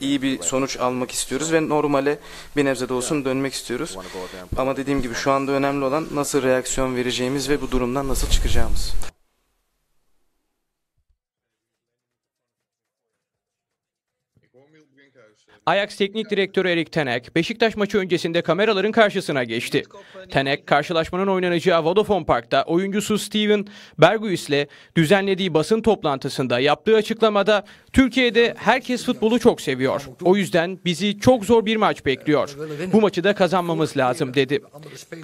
iyi bir sonuç almak istiyoruz ve normale bir nebze de olsun dönmek istiyoruz. Ama dediğim gibi şu anda önemli olan nasıl reaksiyon vereceğimiz ve bu durumdan nasıl çıkacağımız. Ajax Teknik Direktörü Erik Tenek, Beşiktaş maçı öncesinde kameraların karşısına geçti. Tenek, karşılaşmanın oynanacağı Vodafone Park'ta oyuncusu Steven Berghuis ile düzenlediği basın toplantısında yaptığı açıklamada Türkiye'de herkes futbolu çok seviyor. O yüzden bizi çok zor bir maç bekliyor. Bu maçı da kazanmamız lazım dedi.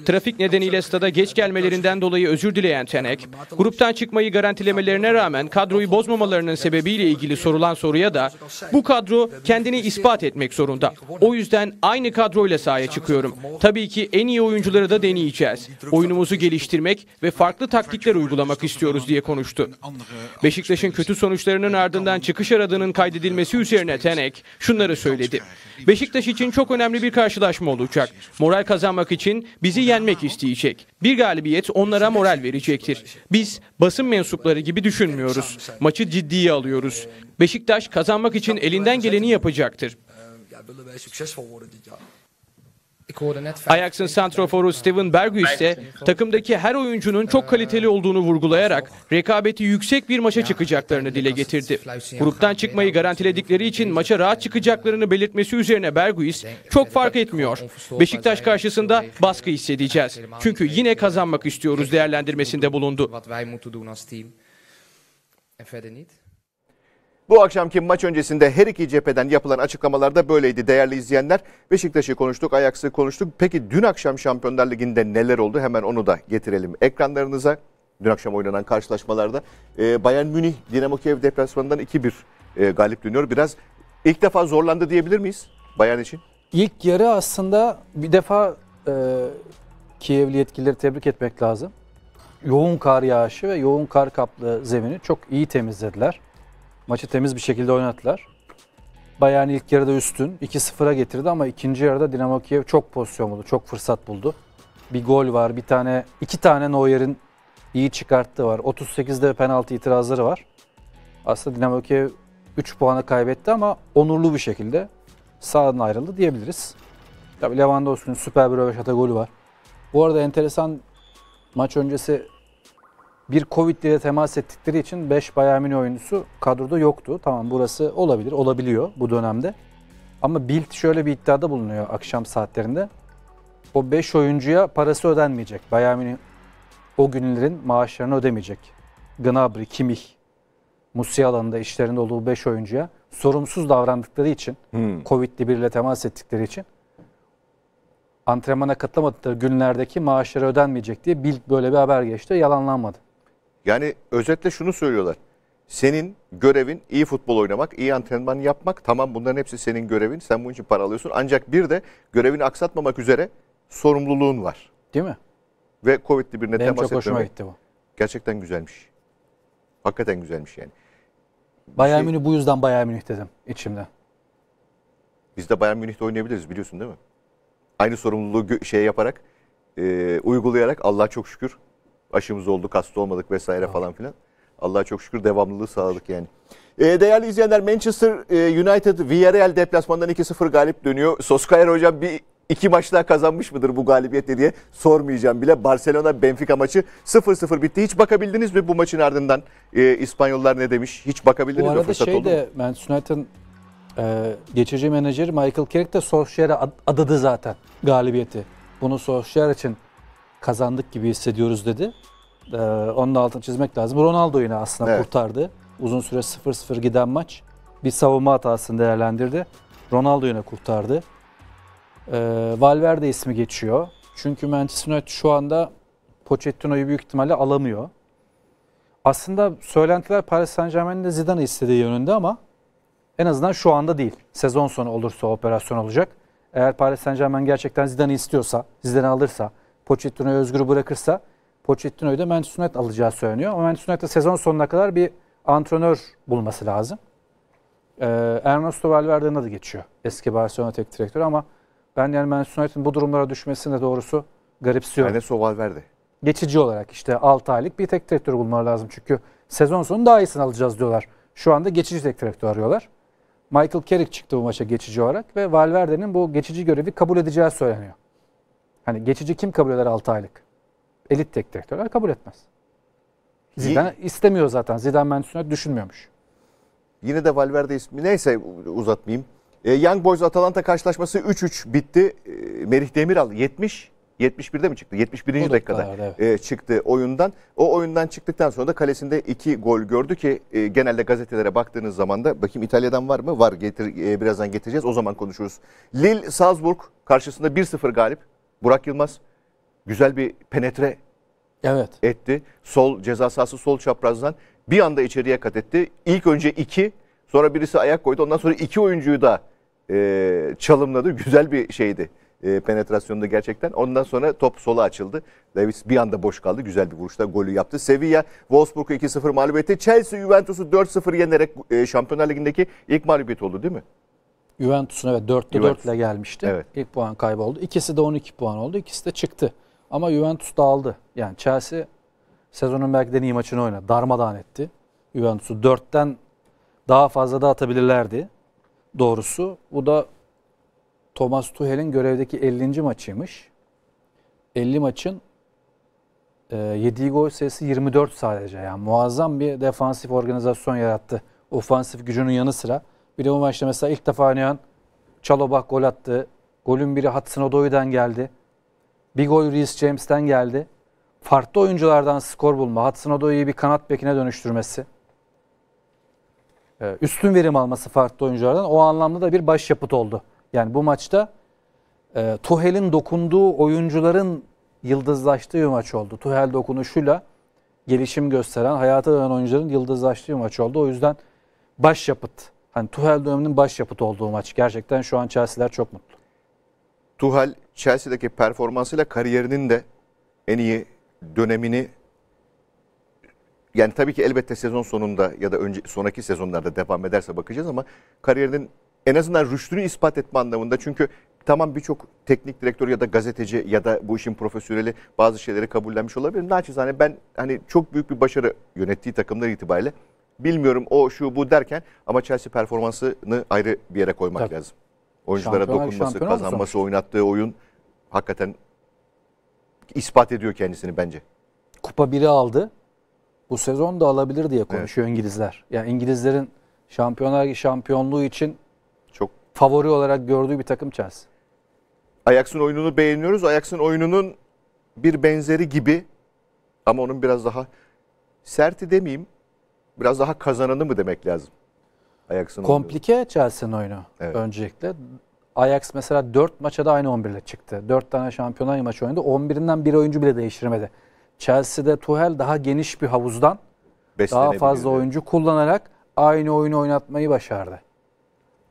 Trafik nedeniyle stada geç gelmelerinden dolayı özür dileyen Tenek, gruptan çıkmayı garantilemelerine rağmen kadroyu bozmamalarının sebebiyle ilgili sorulan soruya da bu kadro kendini ispat etti etmek zorunda. O yüzden aynı kadroyla sahaya çıkıyorum. Tabii ki en iyi oyuncuları da deneyeceğiz. Oyunumuzu geliştirmek ve farklı taktikler uygulamak istiyoruz diye konuştu. Beşiktaş'ın kötü sonuçlarının ardından çıkış aradığının kaydedilmesi üzerine Tenek şunları söyledi. Beşiktaş için çok önemli bir karşılaşma olacak. Moral kazanmak için bizi yenmek isteyecek. Bir galibiyet onlara moral verecektir. Biz basın mensupları gibi düşünmüyoruz. Maçı ciddiye alıyoruz. Beşiktaş kazanmak için elinden geleni yapacaktır. Ajax'ın santraforu Steven Bergü ise takımdaki her oyuncunun çok kaliteli olduğunu vurgulayarak rekabeti yüksek bir maça çıkacaklarını dile getirdi. Gruptan çıkmayı garantiledikleri için maça rahat çıkacaklarını belirtmesi üzerine Bergüis çok fark etmiyor. Beşiktaş karşısında baskı hissedeceğiz. Çünkü yine kazanmak istiyoruz değerlendirmesinde bulundu. Bu akşamki maç öncesinde her iki cepheden yapılan açıklamalarda böyleydi değerli izleyenler. Beşiktaş'ı konuştuk, Ajax'ı konuştuk. Peki dün akşam Şampiyonlar Ligi'nde neler oldu? Hemen onu da getirelim ekranlarınıza. Dün akşam oynanan karşılaşmalarda e, Bayern Münih, Dinamo Kiev deplasmanından 2-1 e, galip dönüyor. Biraz ilk defa zorlandı diyebilir miyiz Bayern için? İlk yarı aslında bir defa e, Kievli yetkilileri tebrik etmek lazım. Yoğun kar yağışı ve yoğun kar kaplı zemini çok iyi temizlediler. Maçı temiz bir şekilde oynattılar. Bayern ilk yarıda üstün. 2-0'a getirdi ama ikinci yarıda Dinamo Kiev çok pozisyon buldu. Çok fırsat buldu. Bir gol var. Bir tane, iki tane Neuer'in iyi çıkarttığı var. 38'de penaltı itirazları var. Aslında Dinamo Kiev 3 puanı kaybetti ama onurlu bir şekilde sahadan ayrıldı diyebiliriz. Tabii Lewandowski'nin süper bir röveşata golü var. Bu arada enteresan maç öncesi bir Covid ile temas ettikleri için 5 Bayern Münih oyuncusu kadroda yoktu. Tamam burası olabilir, olabiliyor bu dönemde. Ama Bild şöyle bir iddiada bulunuyor akşam saatlerinde. O 5 oyuncuya parası ödenmeyecek. Bayern Münih o günlerin maaşlarını ödemeyecek. Gnabry, Kimih, Musiala'nın da işlerinde olduğu 5 oyuncuya sorumsuz davrandıkları için, hmm. Covid'li biriyle temas ettikleri için antrenmana katılamadıkları günlerdeki maaşları ödenmeyecek diye Bild böyle bir haber geçti. Yalanlanmadı. Yani özetle şunu söylüyorlar. Senin görevin iyi futbol oynamak, iyi antrenman yapmak. Tamam bunların hepsi senin görevin. Sen bunun için para alıyorsun. Ancak bir de görevini aksatmamak üzere sorumluluğun var. Değil mi? Ve Covid'li birine Benim temas çok hoşuma etmemek. gitti bu. Gerçekten güzelmiş. Hakikaten güzelmiş yani. Bayern şey, Münih bu yüzden Bayern Münih dedim içimde. Biz de Bayern Münih'te oynayabiliriz biliyorsun değil mi? Aynı sorumluluğu şey yaparak, e, uygulayarak Allah çok şükür aşımız olduk, hasta olmadık vesaire falan filan. Allah'a çok şükür devamlılığı sağladık yani. E, değerli izleyenler Manchester e, United Villarreal deplasmandan 2-0 galip dönüyor. Soskayer hocam bir iki maç daha kazanmış mıdır bu galibiyetle diye sormayacağım bile. Barcelona Benfica maçı 0-0 bitti. Hiç bakabildiniz mi bu maçın ardından e, İspanyollar ne demiş? Hiç bakabildiniz mi? Bu arada şey de Manchester United'ın e, geçici menajeri Michael Carrick de Solskjaer'e adadı zaten galibiyeti. Bunu Solskjaer için kazandık gibi hissediyoruz dedi. Ee, onun altını çizmek lazım. Ronaldo yine aslında evet. kurtardı. Uzun süre 0-0 giden maç. Bir savunma hatasını değerlendirdi. Ronaldo yine kurtardı. Ee, Valverde ismi geçiyor. Çünkü Manchester United şu anda Pochettino'yu büyük ihtimalle alamıyor. Aslında söylentiler Paris Saint Germain'in de Zidane'ı istediği yönünde ama en azından şu anda değil. Sezon sonu olursa operasyon olacak. Eğer Paris Saint Germain gerçekten Zidane'ı istiyorsa, Zidane'ı alırsa Pochettino'yu özgür bırakırsa Pochettino'yu da Manchester United alacağı söyleniyor. Ama Manchester United sezon sonuna kadar bir antrenör bulması lazım. Ee, Ernesto Valverde'nin adı geçiyor. Eski Barcelona tek direktörü ama ben yani Manchester United'ın bu durumlara düşmesini de doğrusu garipsiyorum. Ernesto Valverde. Geçici olarak işte 6 aylık bir tek direktör bulmaları lazım. Çünkü sezon sonu daha iyisini alacağız diyorlar. Şu anda geçici tek direktör arıyorlar. Michael Carrick çıktı bu maça geçici olarak ve Valverde'nin bu geçici görevi kabul edeceği söyleniyor. Hani geçici kim kabul eder 6 aylık? Elit tek direktörler kabul etmez. Zidane istemiyor zaten. Zidane Mansunet düşünmüyormuş. Yine de Valverde ismi neyse uzatmayayım. E, Young Boys Atalanta karşılaşması 3-3 bitti. E, Merih Demiral 70 71'de mi çıktı? 71. dakikada evet. e, çıktı oyundan. O oyundan çıktıktan sonra da kalesinde iki gol gördü ki e, genelde gazetelere baktığınız zaman da bakayım İtalya'dan var mı? Var. Getir, e, birazdan getireceğiz. O zaman konuşuruz. Lille Salzburg karşısında 1-0 galip. Burak Yılmaz güzel bir penetre evet. etti. Sol ceza sahası sol çaprazdan bir anda içeriye kat etti. İlk önce iki sonra birisi ayak koydu. Ondan sonra iki oyuncuyu da e, çalımladı. Güzel bir şeydi e, penetrasyonda gerçekten. Ondan sonra top sola açıldı. Davis bir anda boş kaldı. Güzel bir vuruşta golü yaptı. Sevilla Wolfsburg'u 2-0 mağlup Chelsea Juventus'u 4-0 yenerek e, Şampiyonlar Ligi'ndeki ilk mağlubiyet oldu değil mi? Juventus'una ve 4'te Juventus. 4 ile gelmişti. Evet. İlk puan kayboldu. İkisi de 12 puan oldu. İkisi de çıktı. Ama Juventus dağıldı. Yani Chelsea sezonun belki de en iyi maçını oynadı. Darmadağın etti. Juventus'u 4'ten daha fazla da atabilirlerdi. Doğrusu bu da Thomas Tuchel'in görevdeki 50. maçıymış. 50 maçın e, yediği gol sayısı 24 sadece. Yani muazzam bir defansif organizasyon yarattı. Ofansif gücünün yanı sıra bir de bu maçta mesela ilk defa oynayan Çalobak gol attı. Golün biri Hudson Odoi'den geldi. Bir gol Reece James'ten geldi. Farklı oyunculardan skor bulma. Hudson Odoi'yi bir kanat bekine dönüştürmesi. Ee, üstün verim alması farklı oyunculardan. O anlamda da bir başyapıt oldu. Yani bu maçta e, Tuhel'in dokunduğu oyuncuların yıldızlaştığı bir maç oldu. Tuhel dokunuşuyla gelişim gösteren, hayata dönen oyuncuların yıldızlaştığı bir maç oldu. O yüzden başyapıt Hani Tuhel döneminin başyapıtı olduğu maç. Gerçekten şu an Chelsea'ler çok mutlu. Tuhel Chelsea'deki performansıyla kariyerinin de en iyi dönemini yani tabii ki elbette sezon sonunda ya da önce sonraki sezonlarda devam ederse bakacağız ama kariyerinin en azından rüştünü ispat etme anlamında çünkü tamam birçok teknik direktör ya da gazeteci ya da bu işin profesyoneli bazı şeyleri kabullenmiş olabilir. Naçizane ben hani çok büyük bir başarı yönettiği takımlar itibariyle bilmiyorum o şu bu derken ama Chelsea performansını ayrı bir yere koymak Tabii. lazım. Oyunculara Şampiyonlar dokunması, şampiyona kazanması, oynattığı oyun hakikaten ispat ediyor kendisini bence. Kupa 1'i aldı. Bu sezon da alabilir diye konuşuyor İngilizler. Yani İngilizlerin şampiyonlar şampiyonluğu için Çok. favori olarak gördüğü bir takım Chelsea. Ajax'ın oyununu beğeniyoruz. Ajax'ın oyununun bir benzeri gibi ama onun biraz daha serti demeyeyim biraz daha kazananı mı demek lazım? Ajax'ın Komplike oyunu. Chelsea'nin oyunu evet. öncelikle. Ajax mesela 4 maça da aynı 11 ile çıktı. 4 tane şampiyonlar maçı oynadı. 11'inden bir oyuncu bile değiştirmedi. Chelsea'de Tuchel daha geniş bir havuzdan daha fazla oyuncu kullanarak aynı oyunu oynatmayı başardı.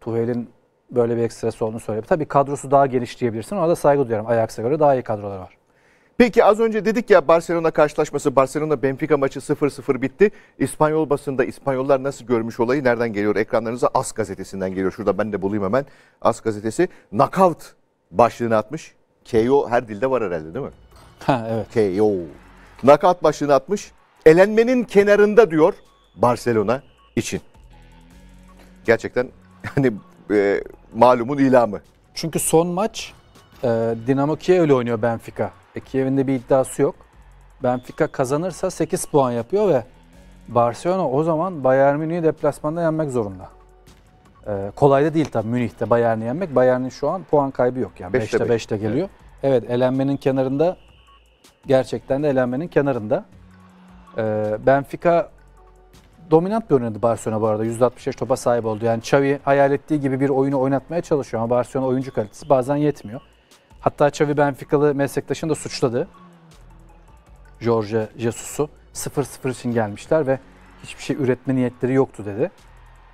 Tuchel'in böyle bir ekstrası olduğunu söyleyip Tabii kadrosu daha geniş diyebilirsin. Ona da saygı duyarım. Ajax'a göre daha iyi kadrolar var. Peki az önce dedik ya Barcelona karşılaşması, Barcelona-Benfica maçı 0-0 bitti. İspanyol basında İspanyollar nasıl görmüş olayı nereden geliyor? Ekranlarınıza As gazetesinden geliyor. Şurada ben de bulayım hemen. As gazetesi knockout başlığını atmış. KO her dilde var herhalde değil mi? Ha evet. KO. Knockout başlığını atmış. Elenmenin kenarında diyor Barcelona için. Gerçekten hani e, malumun ilamı. Çünkü son maç e, Dinamo Kiev'le oynuyor Benfica. E, Kiev'in de bir iddiası yok. Benfica kazanırsa 8 puan yapıyor ve Barcelona o zaman Bayern Münih'i deplasmanda yenmek zorunda. Ee, kolay da değil tabii Münih'te Bayern'i yenmek. Bayern'in şu an puan kaybı yok yani. 5'te 5'te beş. geliyor. Evet. evet elenmenin kenarında gerçekten de elenmenin kenarında. Ee, Benfica dominant bir oynadı Barcelona bu arada. 165 topa sahip oldu. Yani Xavi hayal ettiği gibi bir oyunu oynatmaya çalışıyor ama Barcelona oyuncu kalitesi bazen yetmiyor. Hatta Xavi Benfica'lı meslektaşını da suçladı. Jorge Jesus'u 0-0 için gelmişler ve hiçbir şey üretme niyetleri yoktu dedi.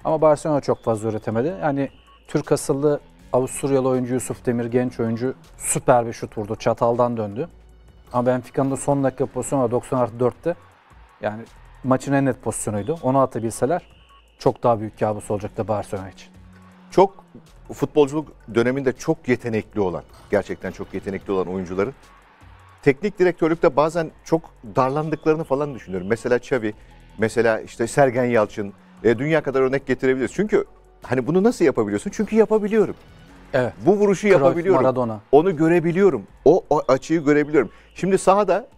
Ama Barcelona çok fazla üretemedi. Yani Türk asıllı Avusturyalı oyuncu Yusuf Demir genç oyuncu süper bir şut vurdu. Çataldan döndü. Ama Benfica'nın da son dakika pozisyonu var 90 artı 4'te. Yani maçın en net pozisyonuydu. Onu atabilseler çok daha büyük kabus olacaktı Barcelona için. Çok futbolculuk döneminde çok yetenekli olan, gerçekten çok yetenekli olan oyuncuların teknik direktörlükte bazen çok darlandıklarını falan düşünüyorum. Mesela Xavi, mesela işte Sergen Yalçın, e, dünya kadar örnek getirebiliriz. Çünkü hani bunu nasıl yapabiliyorsun? Çünkü yapabiliyorum. Evet. Bu vuruşu Cruyff, yapabiliyorum. Maradona. Onu görebiliyorum. O, o açıyı görebiliyorum. Şimdi sahada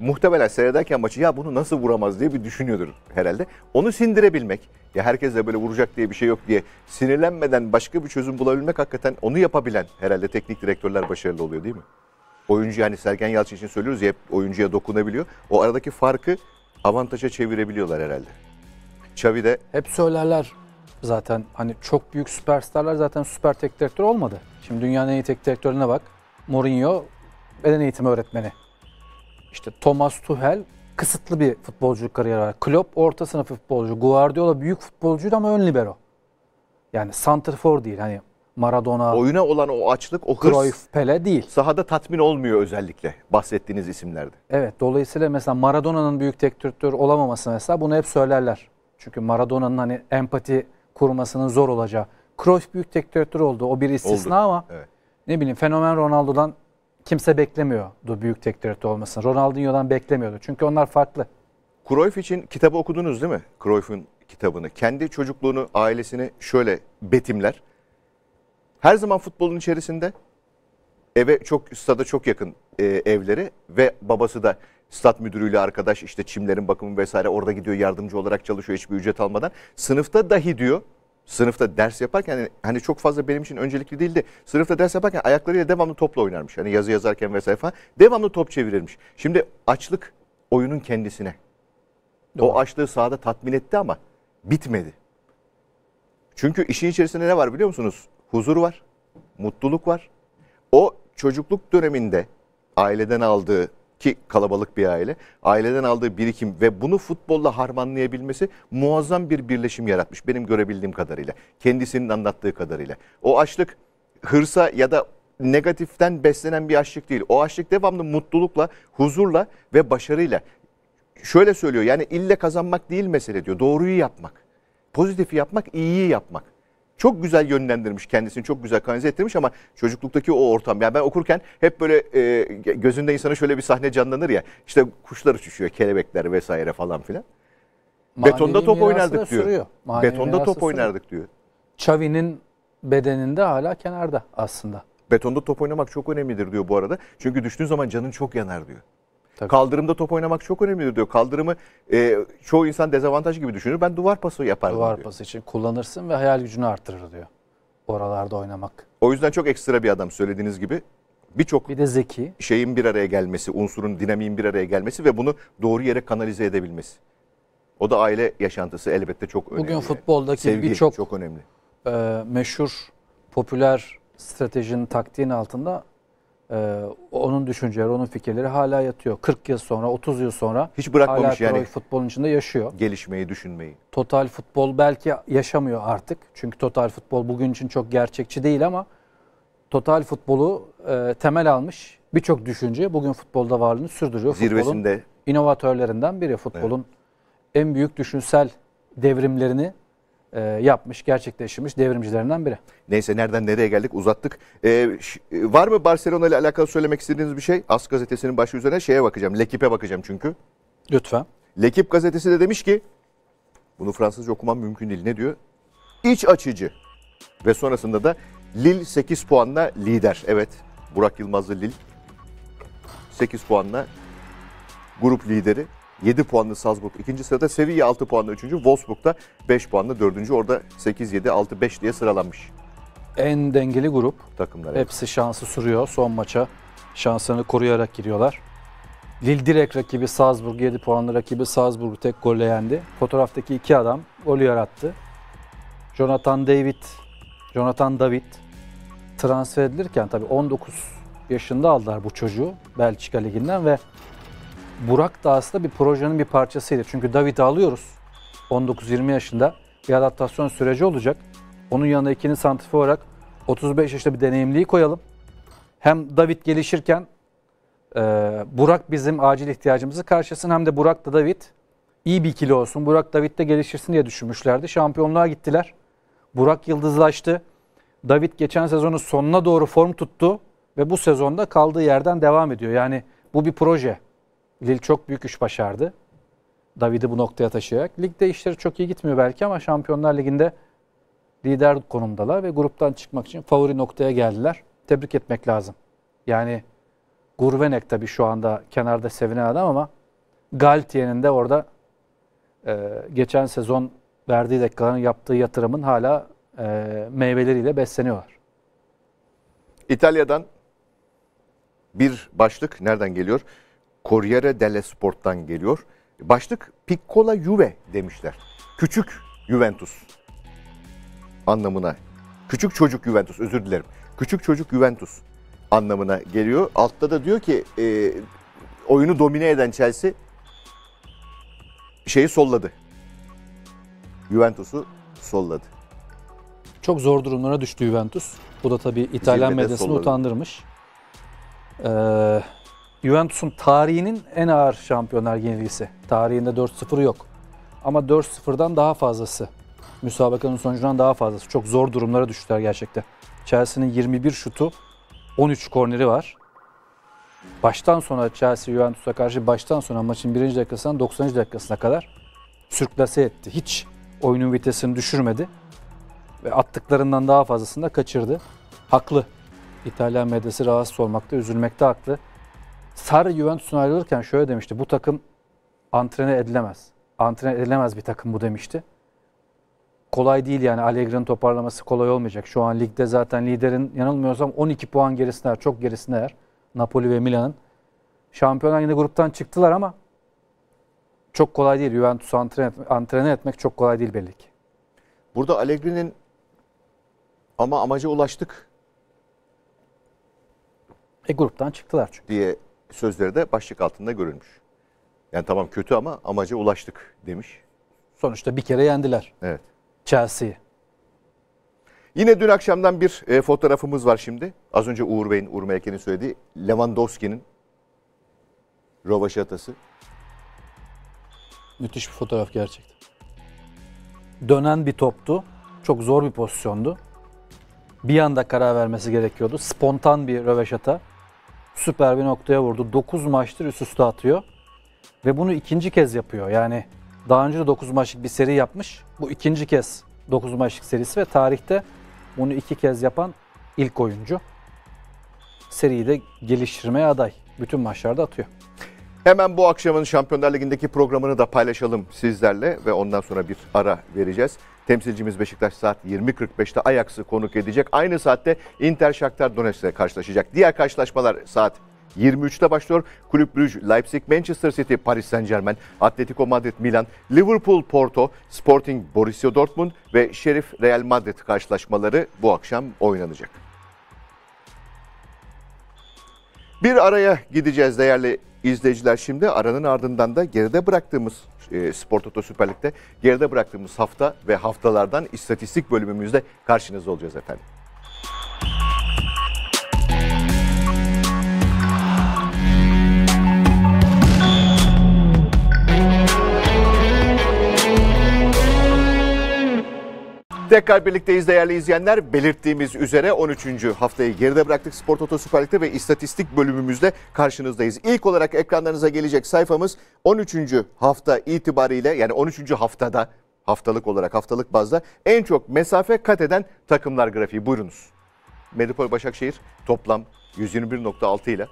muhtemelen seyrederken maçı ya bunu nasıl vuramaz diye bir düşünüyordur herhalde. Onu sindirebilmek, ya herkes de böyle vuracak diye bir şey yok diye sinirlenmeden başka bir çözüm bulabilmek hakikaten onu yapabilen herhalde teknik direktörler başarılı oluyor değil mi? Oyuncu yani Sergen Yalçın için söylüyoruz ya hep oyuncuya dokunabiliyor. O aradaki farkı avantaja çevirebiliyorlar herhalde. Xavi de hep söylerler zaten hani çok büyük süperstarlar zaten süper tek direktör olmadı. Şimdi dünyanın en iyi tek direktörüne bak. Mourinho beden eğitimi öğretmeni. İşte Thomas Tuchel kısıtlı bir futbolculuk kariyeri var. Klopp orta sınıf futbolcu, Guardiola büyük futbolcuydu ama ön libero. Yani santrfor değil hani Maradona. Oyuna olan o açlık, o hırs. Cruyff, Pele değil. Sahada tatmin olmuyor özellikle bahsettiğiniz isimlerde. Evet dolayısıyla mesela Maradona'nın büyük tek olamaması mesela bunu hep söylerler. Çünkü Maradona'nın hani empati kurmasının zor olacağı. Cruyff büyük tek oldu. O bir istisna Oldu. ama evet. ne bileyim fenomen Ronaldo'dan kimse beklemiyordu büyük tek direkte olmasını. Ronaldinho'dan beklemiyordu. Çünkü onlar farklı. Cruyff için kitabı okudunuz değil mi? Cruyff'un kitabını. Kendi çocukluğunu, ailesini şöyle betimler. Her zaman futbolun içerisinde eve çok stada çok yakın e, evleri ve babası da stat müdürüyle arkadaş işte çimlerin bakımı vesaire orada gidiyor yardımcı olarak çalışıyor hiçbir ücret almadan. Sınıfta dahi diyor sınıfta ders yaparken hani çok fazla benim için öncelikli değildi. Sınıfta ders yaparken ayaklarıyla devamlı topla oynarmış. Hani yazı yazarken vesaire falan. Devamlı top çevirirmiş. Şimdi açlık oyunun kendisine. Doğru. O açlığı sahada tatmin etti ama bitmedi. Çünkü işin içerisinde ne var biliyor musunuz? Huzur var, mutluluk var. O çocukluk döneminde aileden aldığı ki kalabalık bir aile. Aileden aldığı birikim ve bunu futbolla harmanlayabilmesi muazzam bir birleşim yaratmış benim görebildiğim kadarıyla. Kendisinin anlattığı kadarıyla. O açlık hırsa ya da negatiften beslenen bir açlık değil. O açlık devamlı mutlulukla, huzurla ve başarıyla. Şöyle söylüyor yani ille kazanmak değil mesele diyor. Doğruyu yapmak. Pozitifi yapmak, iyiyi yapmak çok güzel yönlendirmiş kendisini çok güzel kanalize ettirmiş ama çocukluktaki o ortam yani ben okurken hep böyle e, gözünde insana şöyle bir sahne canlanır ya işte kuşlar uçuşuyor kelebekler vesaire falan filan. Manevi Betonda top oynardık diyor. Betonda top sürüyor. oynardık diyor. Çavinin bedeninde hala kenarda aslında. Betonda top oynamak çok önemlidir diyor bu arada. Çünkü düştüğün zaman canın çok yanar diyor. Tabii. Kaldırımda top oynamak çok önemlidir diyor. Kaldırımı e, çoğu insan dezavantaj gibi düşünür. Ben duvar pası yaparım Duvar diyor. pası için kullanırsın ve hayal gücünü artırır diyor. Oralarda oynamak. O yüzden çok ekstra bir adam söylediğiniz gibi. Birçok bir de zeki. şeyin bir araya gelmesi, unsurun, dinamiğin bir araya gelmesi ve bunu doğru yere kanalize edebilmesi. O da aile yaşantısı elbette çok önemli. Bugün futboldaki birçok çok önemli. E, meşhur, popüler stratejinin taktiğin altında ee, onun düşünceleri, onun fikirleri hala yatıyor. 40 yıl sonra, 30 yıl sonra hiç bırakmamış hala yani. futbolun içinde yaşıyor. Gelişmeyi, düşünmeyi. Total futbol belki yaşamıyor artık. Çünkü total futbol bugün için çok gerçekçi değil ama total futbolu e, temel almış birçok düşünce bugün futbolda varlığını sürdürüyor. Zirvesinde. Futbolun inovatörlerinden biri futbolun evet. en büyük düşünsel devrimlerini e, yapmış, gerçekleşmiş devrimcilerinden biri. Neyse nereden nereye geldik uzattık. Ee, var mı Barcelona ile alakalı söylemek istediğiniz bir şey? As gazetesinin başı üzerine şeye bakacağım. Lekip'e bakacağım çünkü. Lütfen. Lekip gazetesi de demiş ki bunu Fransızca okumam mümkün değil. Ne diyor? İç açıcı. Ve sonrasında da Lille 8 puanla lider. Evet Burak Yılmazlı Lille 8 puanla grup lideri. 7 puanlı Salzburg ikinci sırada. Sevilla 6 puanlı 3. Wolfsburg'da 5 puanlı dördüncü Orada 8, 7, 6, 5 diye sıralanmış. En dengeli grup. Takımlar. Evet. Hepsi şansı sürüyor. Son maça şansını koruyarak giriyorlar. Lille direkt rakibi Salzburg, 7 puanlı rakibi Salzburg tek golle yendi. Fotoğraftaki iki adam golü yarattı. Jonathan David, Jonathan David transfer edilirken tabii 19 yaşında aldılar bu çocuğu Belçika Ligi'nden ve Burak da aslında bir projenin bir parçasıydı. Çünkü David'i alıyoruz 19-20 yaşında. Bir adaptasyon süreci olacak. Onun yanında ikinci santif olarak 35 yaşında bir deneyimliği koyalım. Hem David gelişirken e, Burak bizim acil ihtiyacımızı karşısın Hem de Burak da David iyi bir ikili olsun. Burak David de gelişirsin diye düşünmüşlerdi. Şampiyonluğa gittiler. Burak yıldızlaştı. David geçen sezonun sonuna doğru form tuttu ve bu sezonda kaldığı yerden devam ediyor. Yani bu bir proje. Lille çok büyük iş başardı. David'i bu noktaya taşıyarak. Ligde işleri çok iyi gitmiyor belki ama Şampiyonlar Ligi'nde lider konumdalar ve gruptan çıkmak için favori noktaya geldiler. Tebrik etmek lazım. Yani Gurvenek tabii şu anda kenarda sevinen adam ama Galtier'in de orada e, geçen sezon verdiği dakikaların yaptığı yatırımın hala e, meyveleriyle besleniyorlar. İtalya'dan bir başlık nereden geliyor? Corriere delle Sport'tan geliyor. Başlık Piccola Juve demişler. Küçük Juventus anlamına. Küçük çocuk Juventus özür dilerim. Küçük çocuk Juventus anlamına geliyor. Altta da diyor ki e, oyunu domine eden Chelsea şeyi solladı. Juventus'u solladı. Çok zor durumlara düştü Juventus. Bu da tabii İtalyan medyasını utandırmış. Ee, Juventus'un tarihinin en ağır şampiyonlar yenilgisi. Tarihinde 4-0 yok. Ama 4-0'dan daha fazlası. Müsabakanın sonucundan daha fazlası. Çok zor durumlara düştüler gerçekten. Chelsea'nin 21 şutu, 13 korneri var. Baştan sona Chelsea Juventus'a karşı baştan sona maçın 1. dakikasından 90. dakikasına kadar sürklase etti. Hiç oyunun vitesini düşürmedi. Ve attıklarından daha fazlasını da kaçırdı. Haklı. İtalyan medyası rahatsız olmakta, üzülmekte haklı. Sarı Juventus'un ayrılırken şöyle demişti. Bu takım antrene edilemez. Antrene edilemez bir takım bu demişti. Kolay değil yani Allegri'nin toparlaması kolay olmayacak. Şu an ligde zaten liderin yanılmıyorsam 12 puan gerisindeler. Çok gerisindeler. Napoli ve Milan'ın. Şampiyonlar yine gruptan çıktılar ama çok kolay değil. Juventus antrene, antrene etmek çok kolay değil belli ki. Burada Allegri'nin ama amaca ulaştık. E gruptan çıktılar çünkü. Diye sözleri de başlık altında görülmüş. Yani tamam kötü ama amaca ulaştık demiş. Sonuçta bir kere yendiler. Evet. Chelsea'yi. Yine dün akşamdan bir e, fotoğrafımız var şimdi. Az önce Uğur Bey'in, Uğur Melke'nin söylediği Lewandowski'nin atası. Müthiş bir fotoğraf gerçekten. Dönen bir toptu. Çok zor bir pozisyondu. Bir anda karar vermesi gerekiyordu. Spontan bir röveşata süper bir noktaya vurdu. 9 maçtır üst üste atıyor. Ve bunu ikinci kez yapıyor. Yani daha önce de 9 maçlık bir seri yapmış. Bu ikinci kez 9 maçlık serisi ve tarihte bunu iki kez yapan ilk oyuncu. Seriyi de geliştirmeye aday. Bütün maçlarda atıyor. Hemen bu akşamın Şampiyonlar Ligi'ndeki programını da paylaşalım sizlerle ve ondan sonra bir ara vereceğiz. Temsilcimiz Beşiktaş saat 20.45'te Ajax'ı konuk edecek. Aynı saatte Inter Shakhtar Donetsk'le karşılaşacak. Diğer karşılaşmalar saat 23'te başlıyor. Kulüp Brüj, Leipzig, Manchester City, Paris Saint Germain, Atletico Madrid, Milan, Liverpool, Porto, Sporting, Borussia Dortmund ve Şerif Real Madrid karşılaşmaları bu akşam oynanacak. Bir araya gideceğiz değerli izleyiciler şimdi. Aranın ardından da geride bıraktığımız e, Spor Toto Süper Lig'de geride bıraktığımız hafta ve haftalardan istatistik bölümümüzde karşınızda olacağız efendim. Tekrar birlikteyiz değerli izleyenler. Belirttiğimiz üzere 13. haftayı geride bıraktık Spor Toto Süper Lig'de ve istatistik bölümümüzde karşınızdayız. İlk olarak ekranlarınıza gelecek sayfamız 13. hafta itibariyle yani 13. haftada haftalık olarak haftalık bazda en çok mesafe kat eden takımlar grafiği. Buyurunuz. Medipol Başakşehir toplam 121.6 ile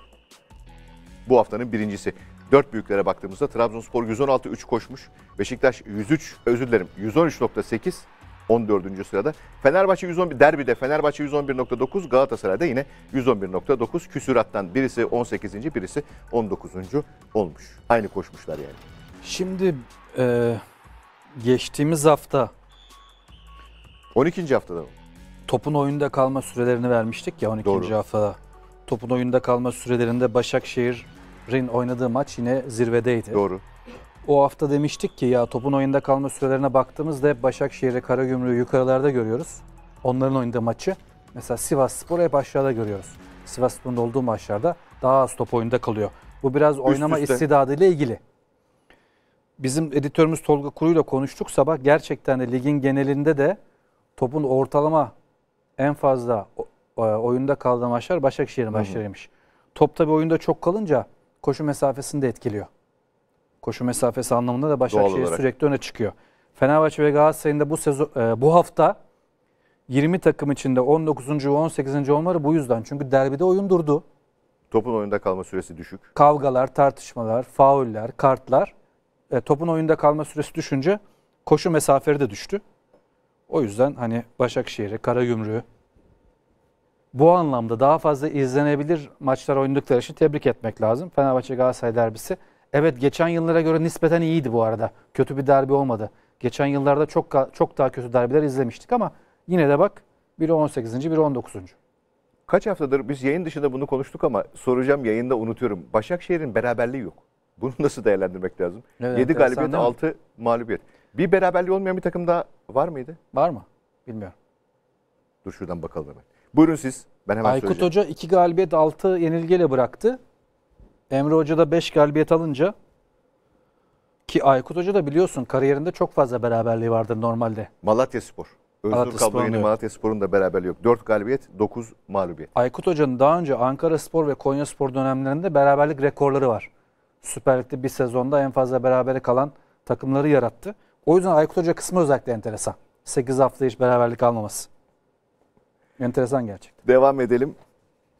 bu haftanın birincisi. Dört büyüklere baktığımızda Trabzonspor 116.3 koşmuş. Beşiktaş 103 özür dilerim 113.8 14. sırada. Fenerbahçe 111 derbide Fenerbahçe 111.9, Galatasaray'da yine 111.9 küsürattan birisi 18. birisi 19. olmuş. Aynı koşmuşlar yani. Şimdi e, geçtiğimiz hafta 12. haftada mı? Topun oyunda kalma sürelerini vermiştik ya 12. Doğru. haftada. Topun oyunda kalma sürelerinde Başakşehir'in oynadığı maç yine zirvedeydi. Doğru. O hafta demiştik ki ya topun oyunda kalma sürelerine baktığımızda hep Başakşehir'e Karagümrük'ü yukarılarda görüyoruz. Onların oyunda maçı. Mesela Sivas Spor'u hep aşağıda görüyoruz. Sivas Spor'un olduğu maçlarda daha az top oyunda kalıyor. Bu biraz Üst oynama üste. istidadıyla ilgili. Bizim editörümüz Tolga Kuru'yla konuştuk sabah. Gerçekten de ligin genelinde de topun ortalama en fazla e, oyunda kaldığı maçlar Başakşehir'in maçlarıymış. Top tabi oyunda çok kalınca koşu mesafesini de etkiliyor koşu mesafesi anlamında da Başakşehir şey sürekli öne çıkıyor. Fenerbahçe ve Galatasaray'ın da bu sezon e, bu hafta 20 takım içinde 19. ve 18. olmaları bu yüzden. Çünkü derbide oyun durdu. Topun oyunda kalma süresi düşük. Kavgalar, tartışmalar, fauller, kartlar. E, topun oyunda kalma süresi düşünce koşu mesafeleri de düştü. O yüzden hani Başakşehir'e, Karagümrük'ü bu anlamda daha fazla izlenebilir maçlar oynadıkları için tebrik etmek lazım. Fenerbahçe Galatasaray derbisi Evet geçen yıllara göre nispeten iyiydi bu arada. Kötü bir derbi olmadı. Geçen yıllarda çok çok daha kötü derbiler izlemiştik ama yine de bak biri 18. biri 19. Kaç haftadır biz yayın dışında bunu konuştuk ama soracağım yayında unutuyorum. Başakşehir'in beraberliği yok. (laughs) Bunu nasıl değerlendirmek lazım? Evet, 7 galibiyet 6 mağlubiyet. Bir beraberliği olmayan bir takım da var mıydı? Var mı? Bilmiyorum. Dur şuradan bakalım hemen. Buyurun siz. Ben hemen Aykut söyleyeceğim. Hoca 2 galibiyet 6 yenilgiyle bıraktı. Emre Hoca da 5 galibiyet alınca ki Aykut Hoca da biliyorsun kariyerinde çok fazla beraberliği vardı normalde. Malatya Spor. Özgür Kablo yeni Malatya Spor'un da beraberliği yok. 4 galibiyet, 9 mağlubiyet. Aykut Hoca'nın daha önce Ankara Spor ve Konya Spor dönemlerinde beraberlik rekorları var. Süper Lig'de bir sezonda en fazla berabere kalan takımları yarattı. O yüzden Aykut Hoca kısmı özellikle enteresan. 8 hafta hiç beraberlik almaması. Enteresan gerçekten. Devam edelim.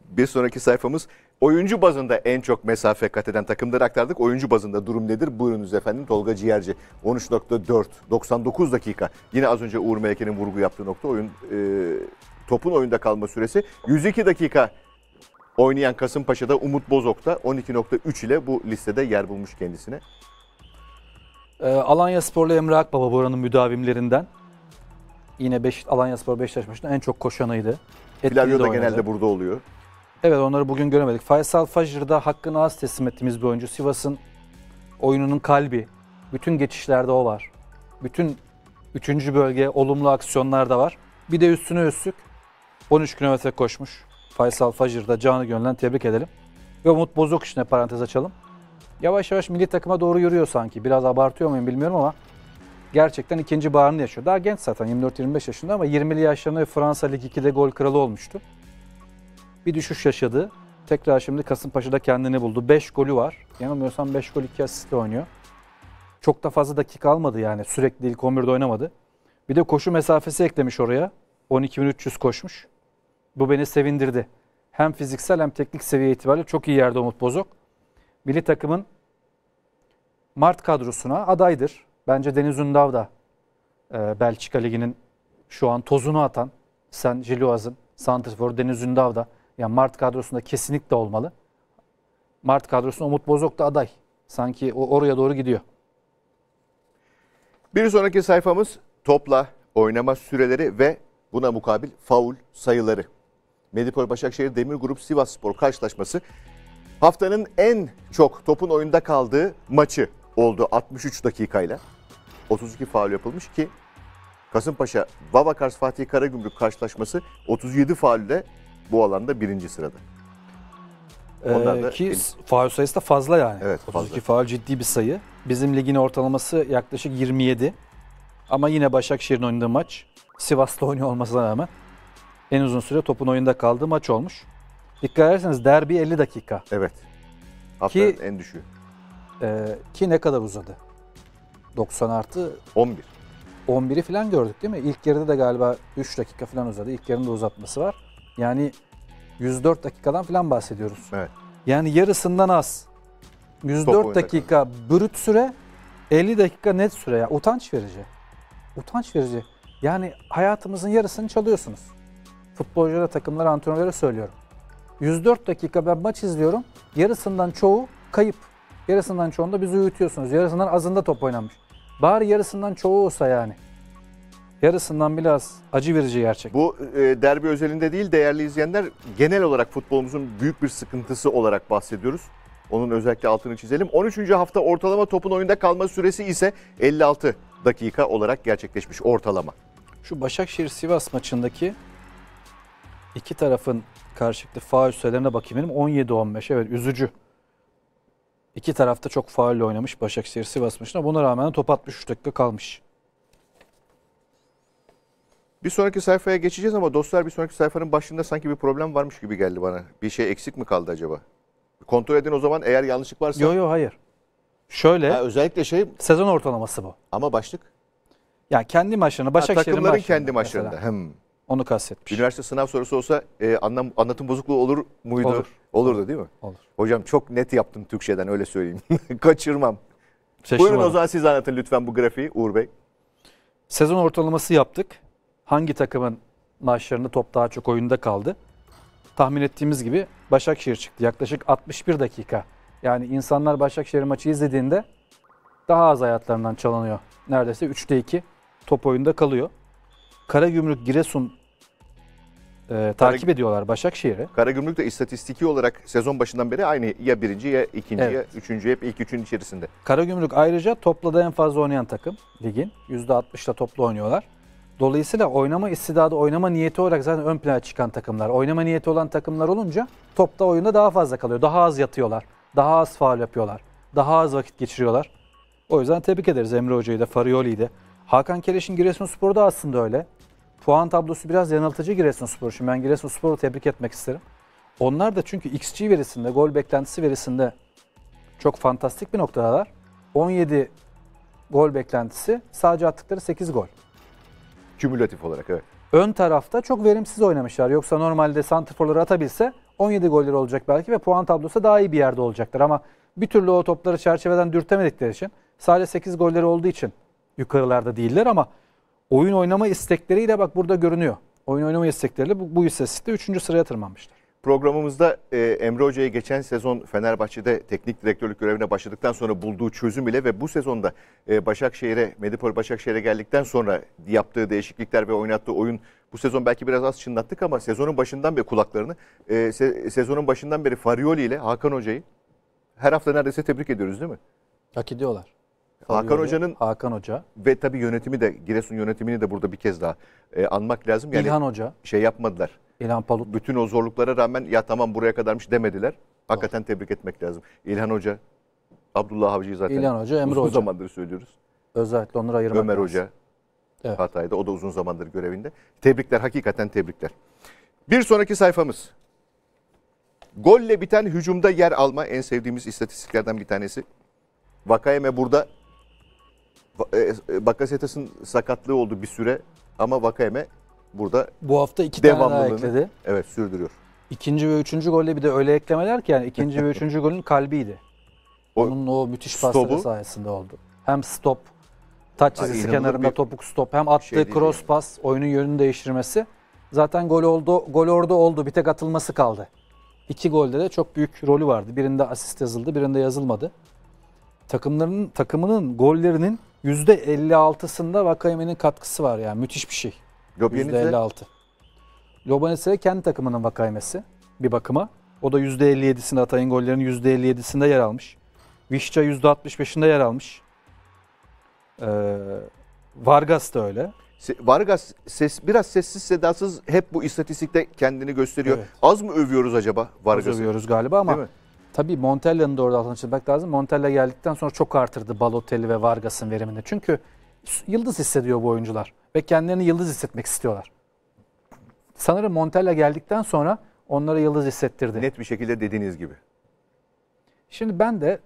Bir sonraki sayfamız Oyuncu bazında en çok mesafe kat eden takımları aktardık. Oyuncu bazında durum nedir? Buyurunuz efendim Tolga Ciğerci. 13.4, 99 dakika. Yine az önce Uğur Meleke'nin vurgu yaptığı nokta oyun e, topun oyunda kalma süresi. 102 dakika oynayan Kasımpaşa'da Umut Bozok'ta 12.3 ile bu listede yer bulmuş kendisine. E, Alanya Sporlu Emre Akbaba buranın müdavimlerinden. Yine beş, Alanya Spor Beşiktaş maçında en çok koşanıydı. Etkili Flavio da genelde burada oluyor. Evet onları bugün göremedik. Faysal Fajr'da hakkını az teslim ettiğimiz bir oyuncu. Sivas'ın oyununun kalbi. Bütün geçişlerde o var. Bütün üçüncü bölge olumlu aksiyonlarda var. Bir de üstüne üstlük 13 kilometre koşmuş. Faysal Fajr'da canı gönlen tebrik edelim. Ve Umut Bozok işine parantez açalım. Yavaş yavaş milli takıma doğru yürüyor sanki. Biraz abartıyor muyum bilmiyorum ama gerçekten ikinci bağrını yaşıyor. Daha genç zaten 24-25 yaşında ama 20'li yaşlarında Fransa Lig 2'de gol kralı olmuştu bir düşüş yaşadı. Tekrar şimdi Kasımpaşa'da kendini buldu. 5 golü var. Yanılmıyorsam 5 gol 2 asistle oynuyor. Çok da fazla dakika almadı yani. Sürekli ilk 11'de oynamadı. Bir de koşu mesafesi eklemiş oraya. 12.300 koşmuş. Bu beni sevindirdi. Hem fiziksel hem teknik seviye itibariyle çok iyi yerde Umut Bozok. Milli takımın Mart kadrosuna adaydır. Bence Deniz Ündav da e, Belçika Ligi'nin şu an tozunu atan Sen Jiluaz'ın Santrfor Deniz Ündav da yani Mart kadrosunda kesinlikle olmalı. Mart kadrosunda Umut Bozok da aday. Sanki o oraya doğru gidiyor. Bir sonraki sayfamız topla oynama süreleri ve buna mukabil faul sayıları. Medipol Başakşehir Demir Grup Sivas Spor karşılaşması haftanın en çok topun oyunda kaldığı maçı oldu 63 dakikayla. 32 faul yapılmış ki Kasımpaşa Babakars Fatih Karagümrük karşılaşması 37 faulle bu alanda birinci sırada. Ee, Onlar da ki faul sayısı da fazla yani. Evet, 32 fazla. faul ciddi bir sayı. Bizim ligin ortalaması yaklaşık 27. Ama yine Başakşehir'in oynadığı maç Sivas'ta oynuyor olmasına rağmen en uzun süre topun oyunda kaldığı maç olmuş. Dikkat ederseniz derbi 50 dakika. Evet. Haftanın ki, en düşüğü. E, ki ne kadar uzadı? 90 artı 11. 11'i falan gördük değil mi? İlk yarıda da galiba 3 dakika falan uzadı. İlk yarında uzatması var. Yani 104 dakikadan falan bahsediyoruz. Evet. Yani yarısından az. 104 dakika brüt süre, 50 dakika net süre. Ya utanç verici. Utanç verici. Yani hayatımızın yarısını çalıyorsunuz. Futbolculara, takımlara, antrenörlere söylüyorum. 104 dakika ben maç izliyorum. Yarısından çoğu kayıp. Yarısından çoğunda bizi uyutuyorsunuz. Yarısından azında top oynanmış. Bari yarısından çoğu olsa yani yarısından biraz acı verici gerçek. Bu e, derbi özelinde değil değerli izleyenler genel olarak futbolumuzun büyük bir sıkıntısı olarak bahsediyoruz. Onun özellikle altını çizelim. 13. hafta ortalama topun oyunda kalma süresi ise 56 dakika olarak gerçekleşmiş ortalama. Şu Başakşehir-Sivas maçındaki iki tarafın karşılıklı faal sürelerine bakayım benim 17-15 evet üzücü. İki tarafta çok faulle oynamış Başakşehir Sivas maçında. Buna rağmen top 63 dakika kalmış. Bir sonraki sayfaya geçeceğiz ama dostlar bir sonraki sayfanın başında sanki bir problem varmış gibi geldi bana. Bir şey eksik mi kaldı acaba? Kontrol edin o zaman eğer yanlışlık varsa. Yok yok hayır. Şöyle. Ha, özellikle şey. Sezon ortalaması bu. Ama başlık? Ya kendi maçlarına. Başakşehir'in maçlarına. Takımların kendi maçlarında. Hem. Onu kastetmiş. Üniversite sınav sorusu olsa e, anlam, anlatım bozukluğu olur muydu? Olur. Olurdu değil mi? Olur. Hocam çok net yaptım Türkçeden öyle söyleyeyim. (laughs) Kaçırmam. Şaşırmadım. Buyurun o zaman siz anlatın lütfen bu grafiği Uğur Bey. Sezon ortalaması yaptık hangi takımın maçlarında top daha çok oyunda kaldı? Tahmin ettiğimiz gibi Başakşehir çıktı. Yaklaşık 61 dakika. Yani insanlar Başakşehir maçı izlediğinde daha az hayatlarından çalınıyor. Neredeyse 3'te 2 top oyunda kalıyor. Karagümrük Giresun e, Kara, takip ediyorlar Başakşehir'i. Karagümrük de istatistiki olarak sezon başından beri aynı ya birinci ya ikinci evet. ya üçüncü hep ilk üçün içerisinde. Karagümrük ayrıca topla da en fazla oynayan takım ligin. %60'la topla oynuyorlar. Dolayısıyla oynama istidadı, oynama niyeti olarak zaten ön plana çıkan takımlar. Oynama niyeti olan takımlar olunca topta oyunda daha fazla kalıyor. Daha az yatıyorlar. Daha az faal yapıyorlar. Daha az vakit geçiriyorlar. O yüzden tebrik ederiz Emre Hoca'yı da, Farioli'yi de. Hakan Keleş'in Giresunspor da aslında öyle. Puan tablosu biraz yanıltıcı Giresunspor için. Ben Giresunspor'u tebrik etmek isterim. Onlar da çünkü XG verisinde, gol beklentisi verisinde çok fantastik bir noktadalar. 17 gol beklentisi, sadece attıkları 8 gol. Kümülatif olarak evet. Ön tarafta çok verimsiz oynamışlar. Yoksa normalde santrforları atabilse 17 golleri olacak belki ve puan tablosu daha iyi bir yerde olacaklar. Ama bir türlü o topları çerçeveden dürtemedikleri için sadece 8 golleri olduğu için yukarılarda değiller ama oyun oynama istekleriyle bak burada görünüyor. Oyun oynama istekleriyle bu, bu istatistikte 3. sıraya tırmanmışlar. Programımızda e, Emre Hoca'yı geçen sezon Fenerbahçe'de teknik direktörlük görevine başladıktan sonra bulduğu çözüm ile ve bu sezonda e, Başakşehir'e, Medipol Başakşehir'e geldikten sonra yaptığı değişiklikler ve oynattığı oyun bu sezon belki biraz az çınlattık ama sezonun başından beri kulaklarını, e, se, sezonun başından beri Farioli ile Hakan Hoca'yı her hafta neredeyse tebrik ediyoruz değil mi? Hak ediyorlar. Hakan Farioli, Hoca'nın Hakan Hoca ve tabii yönetimi de Giresun yönetimini de burada bir kez daha e, anmak lazım. Yani İlhan Hoca şey yapmadılar İlhan Palut. Bütün o zorluklara rağmen ya tamam buraya kadarmış demediler. Hakikaten Doğru. tebrik etmek lazım. İlhan Hoca, Abdullah Avcı'yı zaten İlhan Hoca, Emre uzun zamandır söylüyoruz. Özellikle onları ayırmak Ömer lazım. Hoca evet. Hatay'da. O da uzun zamandır görevinde. Tebrikler, hakikaten tebrikler. Bir sonraki sayfamız. Golle biten hücumda yer alma en sevdiğimiz istatistiklerden bir tanesi. Vakayeme burada e, e, Bakasetas'ın sakatlığı oldu bir süre ama Vakayeme burada bu hafta iki tane daha ekledi. Evet sürdürüyor. İkinci ve üçüncü golle bir de öyle eklemeler ki yani ikinci ve üçüncü golün kalbiydi. Onun o müthiş pasları sayesinde oldu. Hem stop, taç çizgisi kenarında topuk stop hem şey attığı şey cross yani. pas oyunun yönünü değiştirmesi. Zaten gol oldu, gol orada oldu. Bir tek atılması kaldı. İki golde de çok büyük rolü vardı. Birinde asist yazıldı, birinde yazılmadı. Takımların takımının gollerinin %56'sında Vakayeme'nin katkısı var yani müthiş bir şey. Göbyenize? %56. Lobanize kendi takımının vakaymesi bir bakıma. O da %57'sinde Atay'ın gollerinin %57'sinde yer almış. Vişça %65'inde yer almış. Ee, Vargas da öyle. Vargas ses biraz sessiz sedasız hep bu istatistikte kendini gösteriyor. Evet. Az mı övüyoruz acaba Vargas'ı? Az övüyoruz galiba ama tabii Montella'nın da orada altını çizmek lazım. Montella geldikten sonra çok artırdı Balotelli ve Vargas'ın verimini. Çünkü yıldız hissediyor bu oyuncular. Ve kendilerini yıldız hissetmek istiyorlar. Sanırım Montella geldikten sonra onlara yıldız hissettirdi. Net bir şekilde dediğiniz gibi. Şimdi ben de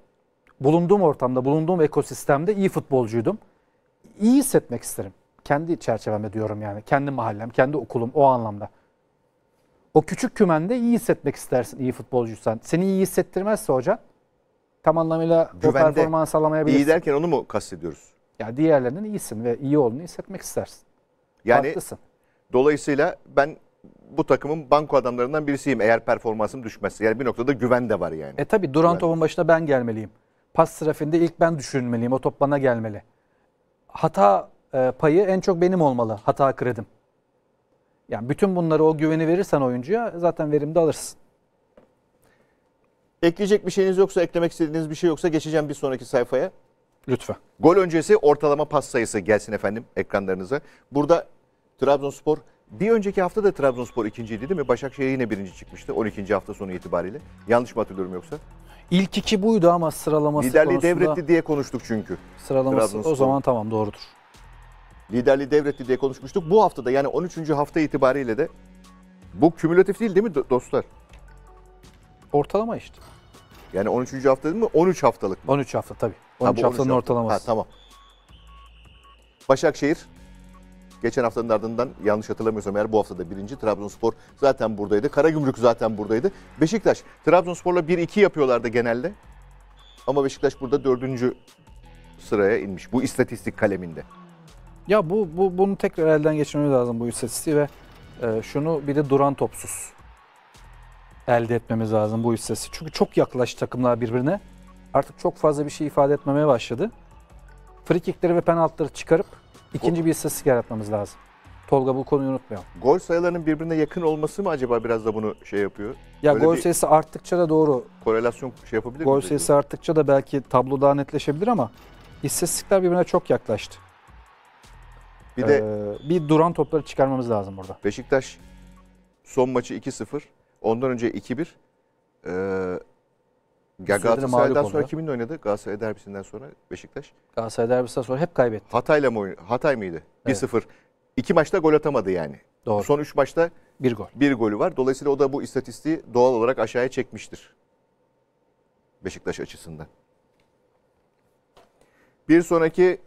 bulunduğum ortamda, bulunduğum ekosistemde iyi futbolcuydum. İyi hissetmek isterim. Kendi çerçevemde diyorum yani. Kendi mahallem, kendi okulum o anlamda. O küçük kümende iyi hissetmek istersin iyi futbolcuysan. Seni iyi hissettirmezse hoca tam anlamıyla Güvende, o performans alamayabilirsin. İyi derken onu mu kastediyoruz? Yani diğerlerinin iyisin ve iyi olduğunu hissetmek istersin. Yani Haklısın. dolayısıyla ben bu takımın banko adamlarından birisiyim eğer performansım düşmezse. Yani bir noktada güven de var yani. E tabi duran güven. topun başına ben gelmeliyim. Pas trafiğinde ilk ben düşünmeliyim. O top bana gelmeli. Hata e, payı en çok benim olmalı. Hata kredim. Yani bütün bunları o güveni verirsen oyuncuya zaten verimde alırsın. Ekleyecek bir şeyiniz yoksa, eklemek istediğiniz bir şey yoksa geçeceğim bir sonraki sayfaya. Lütfen. Gol öncesi ortalama pas sayısı gelsin efendim ekranlarınıza. Burada Trabzonspor bir önceki hafta da Trabzonspor ikinciydi değil mi? Başakşehir yine birinci çıkmıştı 12. hafta sonu itibariyle. Yanlış mı hatırlıyorum yoksa? İlk iki buydu ama sıralaması Liderliği devretti diye konuştuk çünkü. Sıralaması o zaman tamam doğrudur. Liderliği devretti diye konuşmuştuk. Bu haftada yani 13. hafta itibariyle de bu kümülatif değil değil mi dostlar? Ortalama işte. Yani 13. hafta değil mi? 13 haftalık mı? 13 hafta tabii. 13 ha, haftanın 13 ortalaması. Ha, tamam. Başakşehir geçen haftanın ardından yanlış hatırlamıyorsam eğer bu haftada birinci. Trabzonspor zaten buradaydı. Karagümrük zaten buradaydı. Beşiktaş Trabzonspor'la 1-2 yapıyorlardı genelde. Ama Beşiktaş burada dördüncü sıraya inmiş. Bu istatistik kaleminde. Ya bu, bu bunu tekrar elden geçirmemiz lazım bu istatistiği ve e, şunu bir de duran topsuz elde etmemiz lazım bu istatistiği. Çünkü çok yaklaştı takımlar birbirine artık çok fazla bir şey ifade etmemeye başladı. Frikikleri ve penaltıları çıkarıp ikinci bir istatistik yaratmamız lazım. Tolga bu konuyu unutmuyor. Gol sayılarının birbirine yakın olması mı acaba biraz da bunu şey yapıyor? Ya Öyle gol sayısı arttıkça da doğru. Korelasyon şey yapabilir Gol mi? sayısı arttıkça da belki tablo daha netleşebilir ama istatistikler birbirine çok yaklaştı. Bir de ee, bir duran topları çıkarmamız lazım burada. Beşiktaş son maçı 2-0. Ondan önce 2-1. Ee, ya Galatasaray'dan sonra kimin oynadı? Galatasaray derbisinden sonra Beşiktaş. Galatasaray derbisinden sonra hep kaybetti. Hatay'la mı oynadı? Hatay mıydı? 1-0. İki maçta gol atamadı yani. Doğru. Son üç maçta bir gol. Bir golü var. Dolayısıyla o da bu istatistiği doğal olarak aşağıya çekmiştir. Beşiktaş açısından. Bir sonraki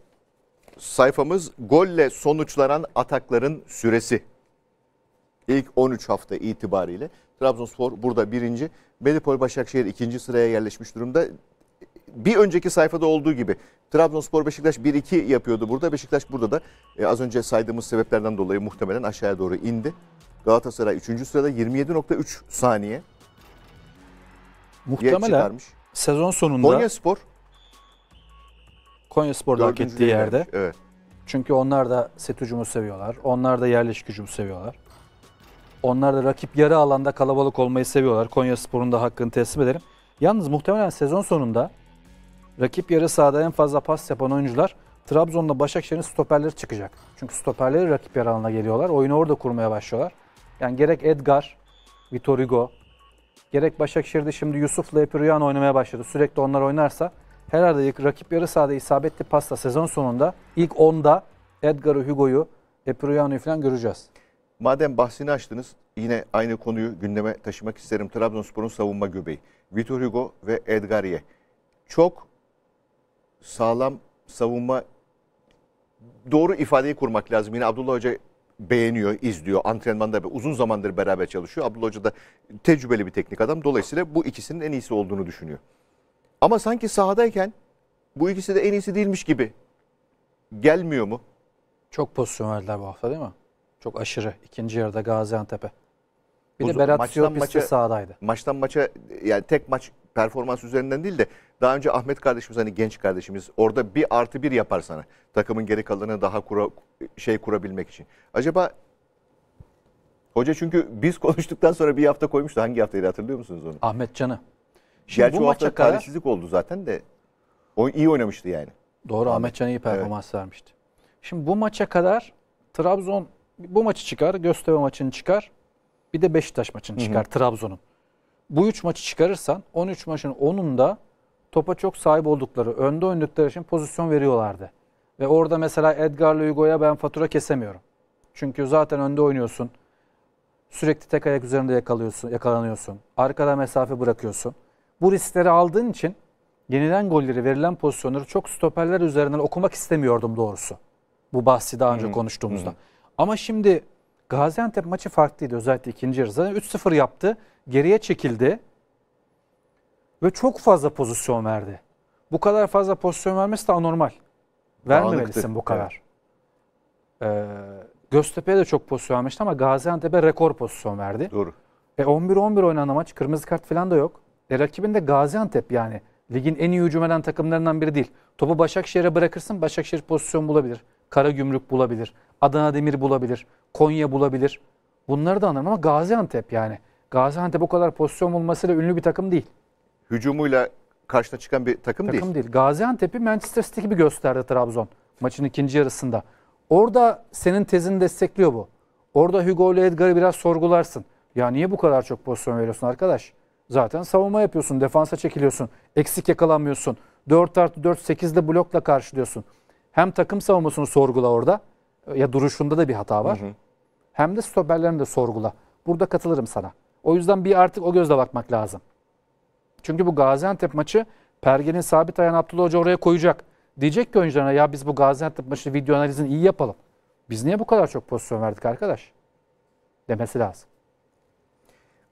sayfamız golle sonuçlanan atakların süresi. İlk 13 hafta itibariyle Trabzonspor burada birinci. Medipol Başakşehir ikinci sıraya yerleşmiş durumda. Bir önceki sayfada olduğu gibi Trabzonspor Beşiktaş 1-2 yapıyordu burada. Beşiktaş burada da e, az önce saydığımız sebeplerden dolayı muhtemelen aşağıya doğru indi. Galatasaray 3. sırada 27.3 saniye. Muhtemelen sezon sonunda Konya Spor Konya Spor'da hak ettiği yerde. evet. Çünkü onlar da set hücumu seviyorlar. Onlar da yerleşik hücumu seviyorlar. Onlar da rakip yarı alanda kalabalık olmayı seviyorlar. Konya Spor'un da hakkını teslim ederim. Yalnız muhtemelen sezon sonunda rakip yarı sahada en fazla pas yapan oyuncular Trabzon'da Başakşehir'in stoperleri çıkacak. Çünkü stoperleri rakip yarı alanına geliyorlar. Oyunu orada kurmaya başlıyorlar. Yani gerek Edgar, Vitor Hugo, gerek Başakşehir'de şimdi Yusuf'la Epiruyan oynamaya başladı. Sürekli onlar oynarsa herhalde rakip yarı sahada isabetli pasta sezon sonunda ilk 10'da Edgar'ı, Hugo'yu, Epiruyan'ı falan göreceğiz. Madem bahsini açtınız yine aynı konuyu gündeme taşımak isterim. Trabzonspor'un savunma göbeği. Vitor Hugo ve Edgar Ye. Çok sağlam savunma doğru ifadeyi kurmak lazım. Yine Abdullah Hoca beğeniyor, izliyor. Antrenmanda uzun zamandır beraber çalışıyor. Abdullah Hoca da tecrübeli bir teknik adam. Dolayısıyla bu ikisinin en iyisi olduğunu düşünüyor. Ama sanki sahadayken bu ikisi de en iyisi değilmiş gibi gelmiyor mu? Çok pozisyon verdiler bu hafta değil mi? Çok aşırı ikinci yarıda Gaziantep'e. Bir de Berat Siyop maça, sahadaydı. Maçtan maça yani tek maç performans üzerinden değil de daha önce Ahmet kardeşimiz hani genç kardeşimiz orada bir artı bir yapar sana. Takımın geri kalanını daha kura, şey kurabilmek için. Acaba hoca çünkü biz (laughs) konuştuktan sonra bir hafta koymuştu. Hangi haftaydı hatırlıyor musunuz onu? Ahmet Can'ı. Gerçi bu o hafta talihsizlik oldu zaten de o iyi oynamıştı yani. Doğru Ahmet Can iyi performans evet. vermişti. Şimdi bu maça kadar Trabzon bu maçı çıkar, Göztepe maçını çıkar. Bir de Beşiktaş maçını çıkar Trabzon'un. Bu üç maçı çıkarırsan 13 maçın 10'unda topa çok sahip oldukları, önde oynadıkları için pozisyon veriyorlardı. Ve orada mesela Edgar'la Hugo'ya ben fatura kesemiyorum. Çünkü zaten önde oynuyorsun. Sürekli tek ayak üzerinde yakalıyorsun, yakalanıyorsun. Arkada mesafe bırakıyorsun. Bu riskleri aldığın için yenilen golleri, verilen pozisyonları çok stoperler üzerinden okumak istemiyordum doğrusu. Bu bahsi daha önce hı konuştuğumuzda. hı ama şimdi Gaziantep maçı farklıydı özellikle ikinci yarıda. 3-0 yaptı, geriye çekildi ve çok fazla pozisyon verdi. Bu kadar fazla pozisyon vermesi de anormal. Vermemelisin Dağınıktı. bu kadar. Ee, Göztepe'ye de çok pozisyon vermişti ama Gaziantep'e rekor pozisyon verdi. Doğru. E 11-11 oynanan maç kırmızı kart falan da yok. E rakibin Gaziantep yani. Ligin en iyi hücum eden takımlarından biri değil. Topu Başakşehir'e bırakırsın Başakşehir pozisyon bulabilir. Karagümrük bulabilir, Adana Demir bulabilir, Konya bulabilir. Bunları da anlarım ama Gaziantep yani. Gaziantep o kadar pozisyon bulmasıyla ünlü bir takım değil. Hücumuyla karşına çıkan bir takım, takım değil. değil. Gaziantep'i Manchester City gibi gösterdi Trabzon maçın ikinci yarısında. Orada senin tezini destekliyor bu. Orada Hugo ile Edgar'ı biraz sorgularsın. Ya niye bu kadar çok pozisyon veriyorsun arkadaş? Zaten savunma yapıyorsun, defansa çekiliyorsun, eksik yakalanmıyorsun. 4 artı 4, 8 blokla karşılıyorsun. Hem takım savunmasını sorgula orada. Ya duruşunda da bir hata var. Hı hı. Hem de stoperlerini de sorgula. Burada katılırım sana. O yüzden bir artık o gözle bakmak lazım. Çünkü bu Gaziantep maçı Pergen'in sabit ayağını Abdullah Hoca oraya koyacak. Diyecek ki oyuncularına ya biz bu Gaziantep maçı video analizini iyi yapalım. Biz niye bu kadar çok pozisyon verdik arkadaş? Demesi lazım.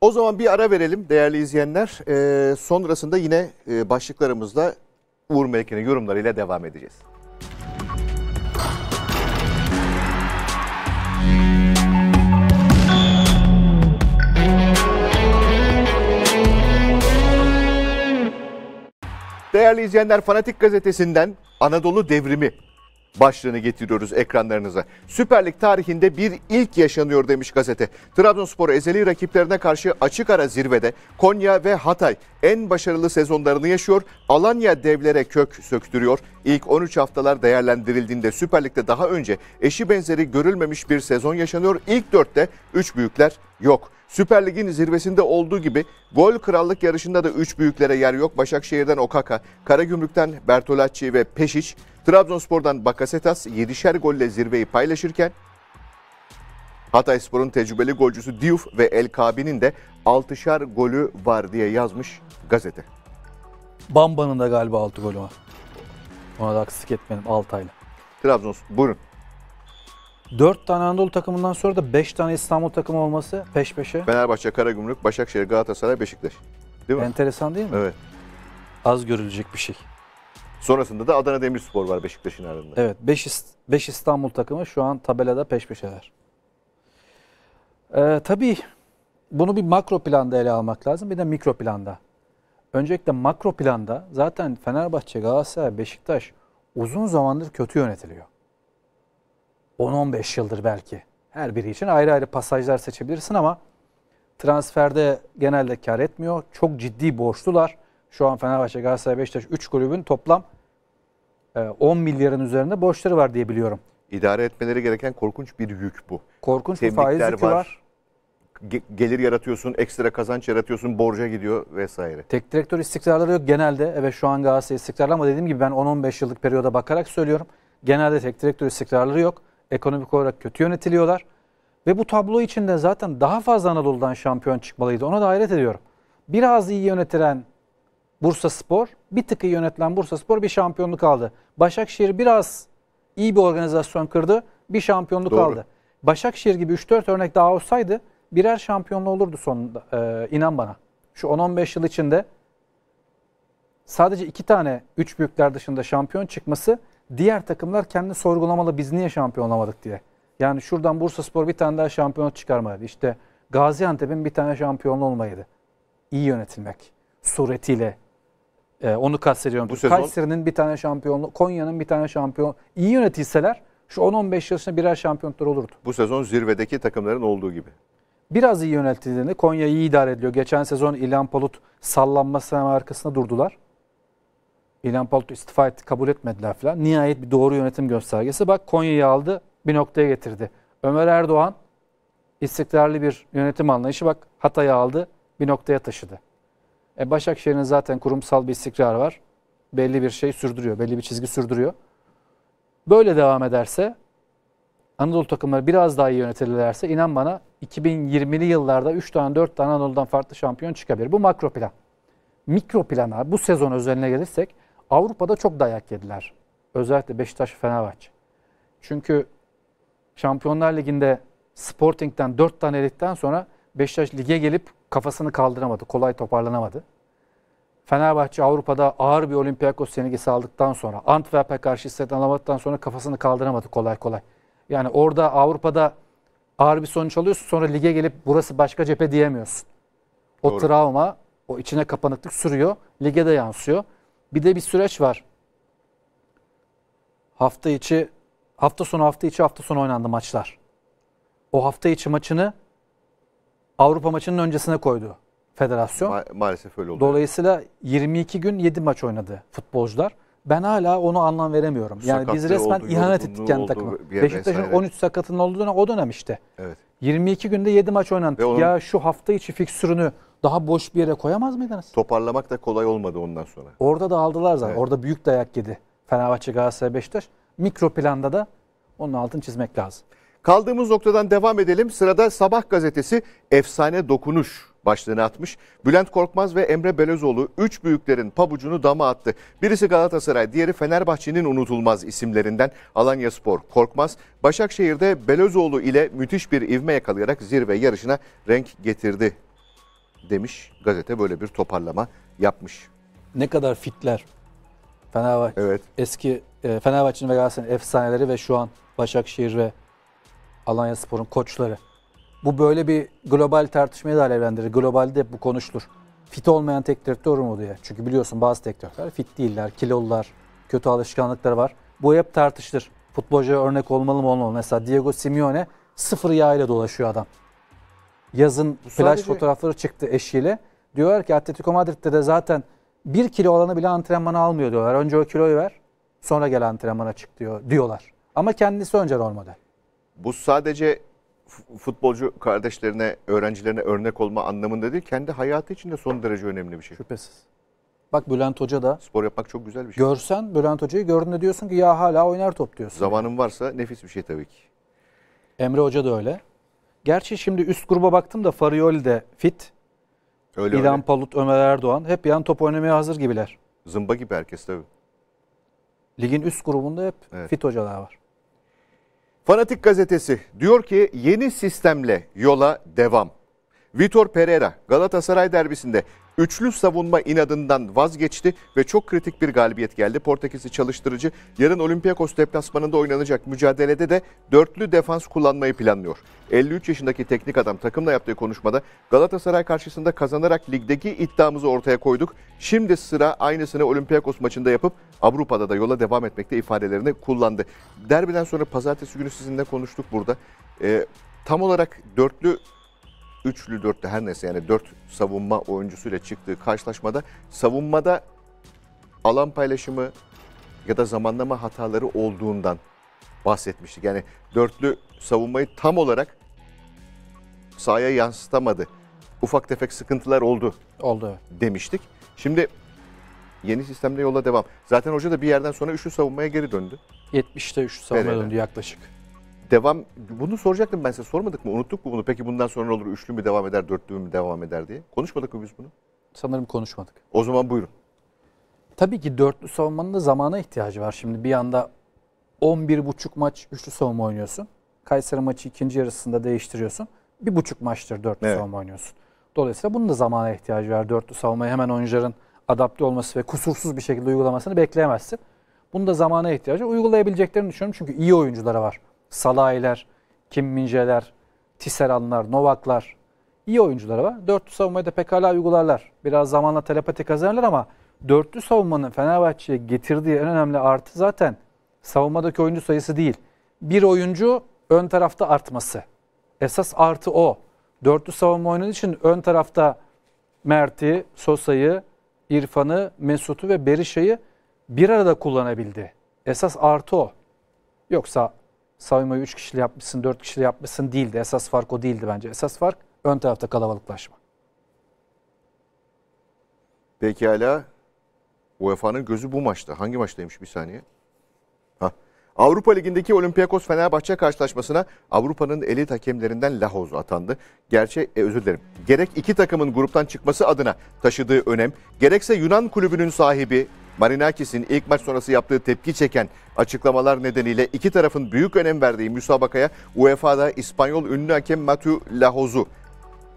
O zaman bir ara verelim değerli izleyenler. Ee, sonrasında yine e, başlıklarımızla Uğur Melke'nin yorumlarıyla devam edeceğiz. Değerli izleyenler Fanatik Gazetesi'nden Anadolu Devrimi başlığını getiriyoruz ekranlarınıza. Süper Lig tarihinde bir ilk yaşanıyor demiş gazete. Trabzonspor ezeli rakiplerine karşı açık ara zirvede Konya ve Hatay en başarılı sezonlarını yaşıyor. Alanya devlere kök söktürüyor. İlk 13 haftalar değerlendirildiğinde Süper Lig'de daha önce eşi benzeri görülmemiş bir sezon yaşanıyor. İlk 4'te 3 büyükler yok. Süper Lig'in zirvesinde olduğu gibi gol krallık yarışında da 3 büyüklere yer yok. Başakşehir'den Okaka, Karagümrük'ten Bertolacci ve Peşiç, Trabzonspor'dan Bakasetas 7'şer golle zirveyi paylaşırken Hatayspor'un tecrübeli golcüsü Diouf ve El Kabi'nin de 6'şar golü var diye yazmış gazete. Bamba'nın da galiba 6 golü var. Ona da haksızlık etmedim 6 ayla. Trabzonspor buyurun. 4 tane Anadolu takımından sonra da 5 tane İstanbul takımı olması peş peşe. Fenerbahçe, Karagümrük, Başakşehir, Galatasaray, Beşiktaş. Değil mi? Enteresan değil mi? Evet. Az görülecek bir şey. Sonrasında da Adana Demirspor var Beşiktaş'ın ardında. Evet. 5 5 İstanbul takımı şu an tabelada peş peşeler. Ee, tabii bunu bir makro planda ele almak lazım. Bir de mikro planda. Öncelikle makro planda zaten Fenerbahçe, Galatasaray, Beşiktaş uzun zamandır kötü yönetiliyor. 10-15 yıldır belki. Her biri için ayrı ayrı pasajlar seçebilirsin ama transferde genelde kar etmiyor. Çok ciddi borçlular. Şu an Fenerbahçe, Galatasaray, Beşiktaş 3 kulübün toplam 10 e, milyarın üzerinde borçları var diye biliyorum. İdare etmeleri gereken korkunç bir yük bu. Korkunç Temlikler bir faiz yükü var. var. gelir yaratıyorsun, ekstra kazanç yaratıyorsun, borca gidiyor vesaire. Tek direktör istikrarları yok genelde. Evet şu an Galatasaray istikrarlı ama dediğim gibi ben 10-15 yıllık periyoda bakarak söylüyorum. Genelde tek direktör istikrarları yok ekonomik olarak kötü yönetiliyorlar. Ve bu tablo içinde zaten daha fazla Anadolu'dan şampiyon çıkmalıydı. Ona da hayret ediyorum. Biraz iyi yönetilen Bursa Spor, bir tık iyi yönetilen Bursa Spor bir şampiyonluk aldı. Başakşehir biraz iyi bir organizasyon kırdı, bir şampiyonluk Doğru. aldı. Başakşehir gibi 3-4 örnek daha olsaydı birer şampiyonlu olurdu sonunda. Ee, inan bana. Şu 10-15 yıl içinde sadece iki tane üç büyükler dışında şampiyon çıkması diğer takımlar kendini sorgulamalı biz niye şampiyon olamadık diye. Yani şuradan Bursa Spor bir tane daha şampiyon çıkarmalıydı. İşte Gaziantep'in bir tane şampiyon olmaydı. İyi yönetilmek suretiyle ee, onu kastediyorum. Bu sezon... Kayseri'nin bir tane şampiyonluğu, Konya'nın bir tane şampiyon. İyi yönetilseler şu 10-15 yaşında birer şampiyonluklar olurdu. Bu sezon zirvedeki takımların olduğu gibi. Biraz iyi yönetildiğini, Konya iyi idare ediliyor. Geçen sezon İlhan Palut sallanmasına arkasında durdular. İlhan Palut istifa etti, kabul etmediler falan. Nihayet bir doğru yönetim göstergesi. Bak Konya'yı aldı, bir noktaya getirdi. Ömer Erdoğan istikrarlı bir yönetim anlayışı bak Hatay'ı aldı, bir noktaya taşıdı. E Başakşehir'in zaten kurumsal bir istikrar var. Belli bir şey sürdürüyor, belli bir çizgi sürdürüyor. Böyle devam ederse Anadolu takımları biraz daha iyi yönetilirlerse inan bana 2020'li yıllarda 3 tane 4 tane Anadolu'dan farklı şampiyon çıkabilir. Bu makro plan. Mikro plana bu sezon özeline gelirsek Avrupa'da çok dayak yediler. Özellikle Beşiktaş Fenerbahçe. Çünkü Şampiyonlar Ligi'nde Sporting'den 4 tane elikten sonra Beşiktaş lige gelip kafasını kaldıramadı. Kolay toparlanamadı. Fenerbahçe Avrupa'da ağır bir Olympiakos yenilgisi aldıktan sonra Antwerp'e karşı set alamadıktan sonra kafasını kaldıramadı kolay kolay. Yani orada Avrupa'da ağır bir sonuç alıyorsun sonra lige gelip burası başka cephe diyemiyorsun. O Doğru. travma, o içine kapanıklık sürüyor. Lige de yansıyor. Bir de bir süreç var. Hafta içi, hafta sonu hafta içi hafta sonu oynandı maçlar. O hafta içi maçını Avrupa maçının öncesine koydu federasyon. Ma maalesef öyle oldu. Dolayısıyla 22 gün 7 maç oynadı futbolcular. Ben hala onu anlam veremiyorum. Yani Sakatlığı biz resmen oldu, ihanet ettik kendi takıma. Beşiktaş'ın 13 sakatının olduğu dönem o dönem işte. Evet. 22 günde 7 maç oynandı. Onun... Ya şu hafta içi fiksürünü daha boş bir yere koyamaz mıydınız? Toparlamak da kolay olmadı ondan sonra. Orada da aldılar zaten. Evet. Orada büyük dayak yedi Fenerbahçe, Galatasaray, Beşiktaş. Mikro planda da onun altını çizmek lazım. Kaldığımız noktadan devam edelim. Sırada Sabah gazetesi efsane dokunuş başlığını atmış. Bülent Korkmaz ve Emre Belözoğlu üç büyüklerin pabucunu dama attı. Birisi Galatasaray, diğeri Fenerbahçe'nin unutulmaz isimlerinden Alanya Spor Korkmaz. Başakşehir'de Belözoğlu ile müthiş bir ivme yakalayarak zirve yarışına renk getirdi demiş. Gazete böyle bir toparlama yapmış. Ne kadar fitler. Fenerbahçe evet. eski e, Fenerbahçe'nin ve Galatasaray'ın efsaneleri ve şu an Başakşehir ve Alanya Spor'un koçları. Bu böyle bir global tartışmayı da alevlendirir. Globalde hep bu konuşulur. Fit olmayan tek direktör mu diye. Çünkü biliyorsun bazı tek direktörler fit değiller, kilolular, kötü alışkanlıkları var. Bu hep tartışılır. Futbolcu örnek olmalı mı olmalı. Mesela Diego Simeone sıfır yağ ile dolaşıyor adam yazın Bu plaj fotoğrafları çıktı eşiyle. Diyorlar ki Atletico Madrid'de de zaten bir kilo olanı bile antrenmana almıyor diyorlar. Önce o kiloyu ver sonra gel antrenmana çık diyor, diyorlar. Ama kendisi önce rol model. Bu sadece futbolcu kardeşlerine, öğrencilerine örnek olma anlamında değil, kendi hayatı için de son derece önemli bir şey. Şüphesiz. Bak Bülent Hoca da spor yapmak çok güzel bir şey. Görsen Bülent Hoca'yı gördüğünde diyorsun ki ya hala oynar top diyorsun. Zamanın varsa nefis bir şey tabii ki. Emre Hoca da öyle. Gerçi şimdi üst gruba baktım da Farioli de fit. Öyle İlhan öyle. Palut, Ömer Erdoğan hep yan top oynamaya hazır gibiler. Zımba gibi herkes tabii. Ligin üst grubunda hep evet. fit hocalar var. Fanatik gazetesi diyor ki yeni sistemle yola devam. Vitor Pereira Galatasaray derbisinde üçlü savunma inadından vazgeçti ve çok kritik bir galibiyet geldi. Portekizli çalıştırıcı yarın Olympiakos deplasmanında oynanacak mücadelede de dörtlü defans kullanmayı planlıyor. 53 yaşındaki teknik adam takımla yaptığı konuşmada Galatasaray karşısında kazanarak ligdeki iddiamızı ortaya koyduk. Şimdi sıra aynısını Olympiakos maçında yapıp Avrupa'da da yola devam etmekte ifadelerini kullandı. Derbiden sonra pazartesi günü sizinle konuştuk burada. Ee, tam olarak dörtlü üçlü dörtlü her neyse yani dört savunma oyuncusuyla çıktığı karşılaşmada savunmada alan paylaşımı ya da zamanlama hataları olduğundan bahsetmiştik. Yani dörtlü savunmayı tam olarak sahaya yansıtamadı. Ufak tefek sıkıntılar oldu. Oldu. Demiştik. Şimdi yeni sistemde yola devam. Zaten hoca da bir yerden sonra üçlü savunmaya geri döndü. 70'te üçlü savunmaya döndü yaklaşık. Devam bunu soracaktım ben size sormadık mı? Unuttuk mu bunu? Peki bundan sonra ne olur? Üçlü mü devam eder, dörtlü mü devam eder diye. Konuşmadık mı biz bunu? Sanırım konuşmadık. O zaman buyurun. Tabii ki dörtlü savunmanın da zamana ihtiyacı var. Şimdi bir anda 11,5 maç üçlü savunma oynuyorsun. Kayseri maçı ikinci yarısında değiştiriyorsun. Bir buçuk maçtır dörtlü evet. savunma oynuyorsun. Dolayısıyla bunun da zamana ihtiyacı var. Dörtlü savunmaya hemen oyuncuların adapte olması ve kusursuz bir şekilde uygulamasını bekleyemezsin. Bunun da zamana ihtiyacı uygulayabileceklerini düşünüyorum. Çünkü iyi oyuncuları var Salahiler, Kimminceler, Tiseranlar, Novaklar iyi oyuncuları var. Dörtlü savunmayı da pekala uygularlar. Biraz zamanla telepati kazanırlar ama dörtlü savunmanın Fenerbahçe'ye getirdiği en önemli artı zaten savunmadaki oyuncu sayısı değil. Bir oyuncu ön tarafta artması. Esas artı o. Dörtlü savunma oynadığı için ön tarafta Mert'i, Sosa'yı, İrfan'ı, Mesut'u ve Berişa'yı bir arada kullanabildi. Esas artı o. Yoksa savunmayı 3 kişili yapmışsın, 4 kişili yapmışsın değildi. Esas fark o değildi bence. Esas fark ön tarafta kalabalıklaşma. Pekala UEFA'nın gözü bu maçta. Hangi maçtaymış bir saniye? Ha Avrupa Ligi'ndeki Olympiakos Fenerbahçe karşılaşmasına Avrupa'nın elit hakemlerinden Lahoz atandı. Gerçi e, özür dilerim. Gerek iki takımın gruptan çıkması adına taşıdığı önem, gerekse Yunan kulübünün sahibi Marinakis'in ilk maç sonrası yaptığı tepki çeken açıklamalar nedeniyle iki tarafın büyük önem verdiği müsabakaya UEFA'da İspanyol ünlü hakem Matthew Lahoz'u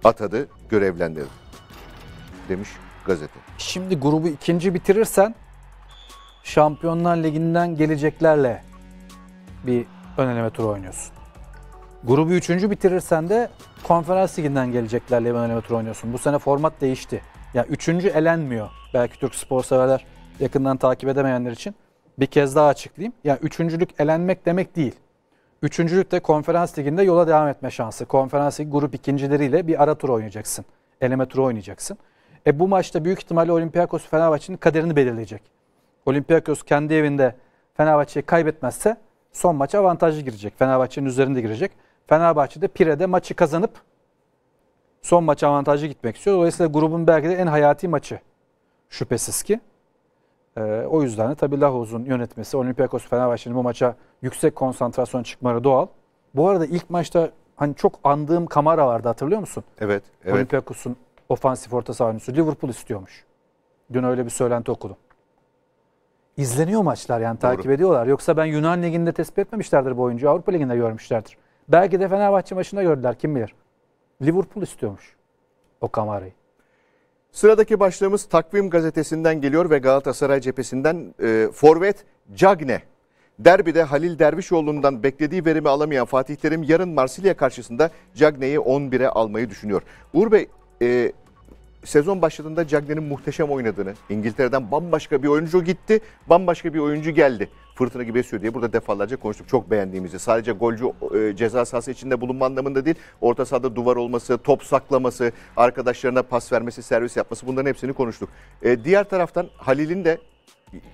atadı, görevlendirdi. Demiş gazete. Şimdi grubu ikinci bitirirsen Şampiyonlar Ligi'nden geleceklerle bir ön eleme turu oynuyorsun. Grubu üçüncü bitirirsen de konferans liginden geleceklerle bir ön eleme turu oynuyorsun. Bu sene format değişti. Ya yani üçüncü elenmiyor. Belki Türk spor severler yakından takip edemeyenler için bir kez daha açıklayayım. Yani üçüncülük elenmek demek değil. Üçüncülük de konferans liginde yola devam etme şansı. Konferans ligi grup ikincileriyle bir ara tur oynayacaksın. Eleme turu oynayacaksın. E bu maçta büyük ihtimalle Olympiakos Fenerbahçe'nin kaderini belirleyecek. Olympiakos kendi evinde Fenerbahçe'yi kaybetmezse son maç avantajlı girecek. Fenerbahçe'nin üzerinde girecek. Fenerbahçe de Pire'de maçı kazanıp son maç avantajlı gitmek istiyor. Dolayısıyla grubun belki de en hayati maçı şüphesiz ki. E, o yüzden de tabii Lahoz'un yönetmesi Olympiakos Fenerbahçe'nin bu maça yüksek konsantrasyon çıkmaları doğal. Bu arada ilk maçta hani çok andığım kamera vardı hatırlıyor musun? Evet. evet. Olympiakos'un ofansif orta sahnesi Liverpool istiyormuş. Dün öyle bir söylenti okudum. İzleniyor maçlar yani Doğru. takip ediyorlar. Yoksa ben Yunan Ligi'nde tespit etmemişlerdir bu oyuncuyu. Avrupa Ligi'nde görmüşlerdir. Belki de Fenerbahçe maçında gördüler kim bilir. Liverpool istiyormuş o Kamara'yı. Sıradaki başlığımız Takvim Gazetesi'nden geliyor ve Galatasaray cephesinden e, Forvet Cagne. Derbide Halil Dervişoğlu'ndan beklediği verimi alamayan Fatih Terim yarın Marsilya karşısında Cagne'yi 11'e almayı düşünüyor. Uğur Bey e, sezon başladığında Cagney'in muhteşem oynadığını, İngiltere'den bambaşka bir oyuncu gitti, bambaşka bir oyuncu geldi. Fırtına gibi esiyor diye burada defalarca konuştuk. Çok beğendiğimizi. Sadece golcü e, ceza sahası içinde bulunma anlamında değil. Orta sahada duvar olması, top saklaması, arkadaşlarına pas vermesi, servis yapması bunların hepsini konuştuk. E, diğer taraftan Halil'in de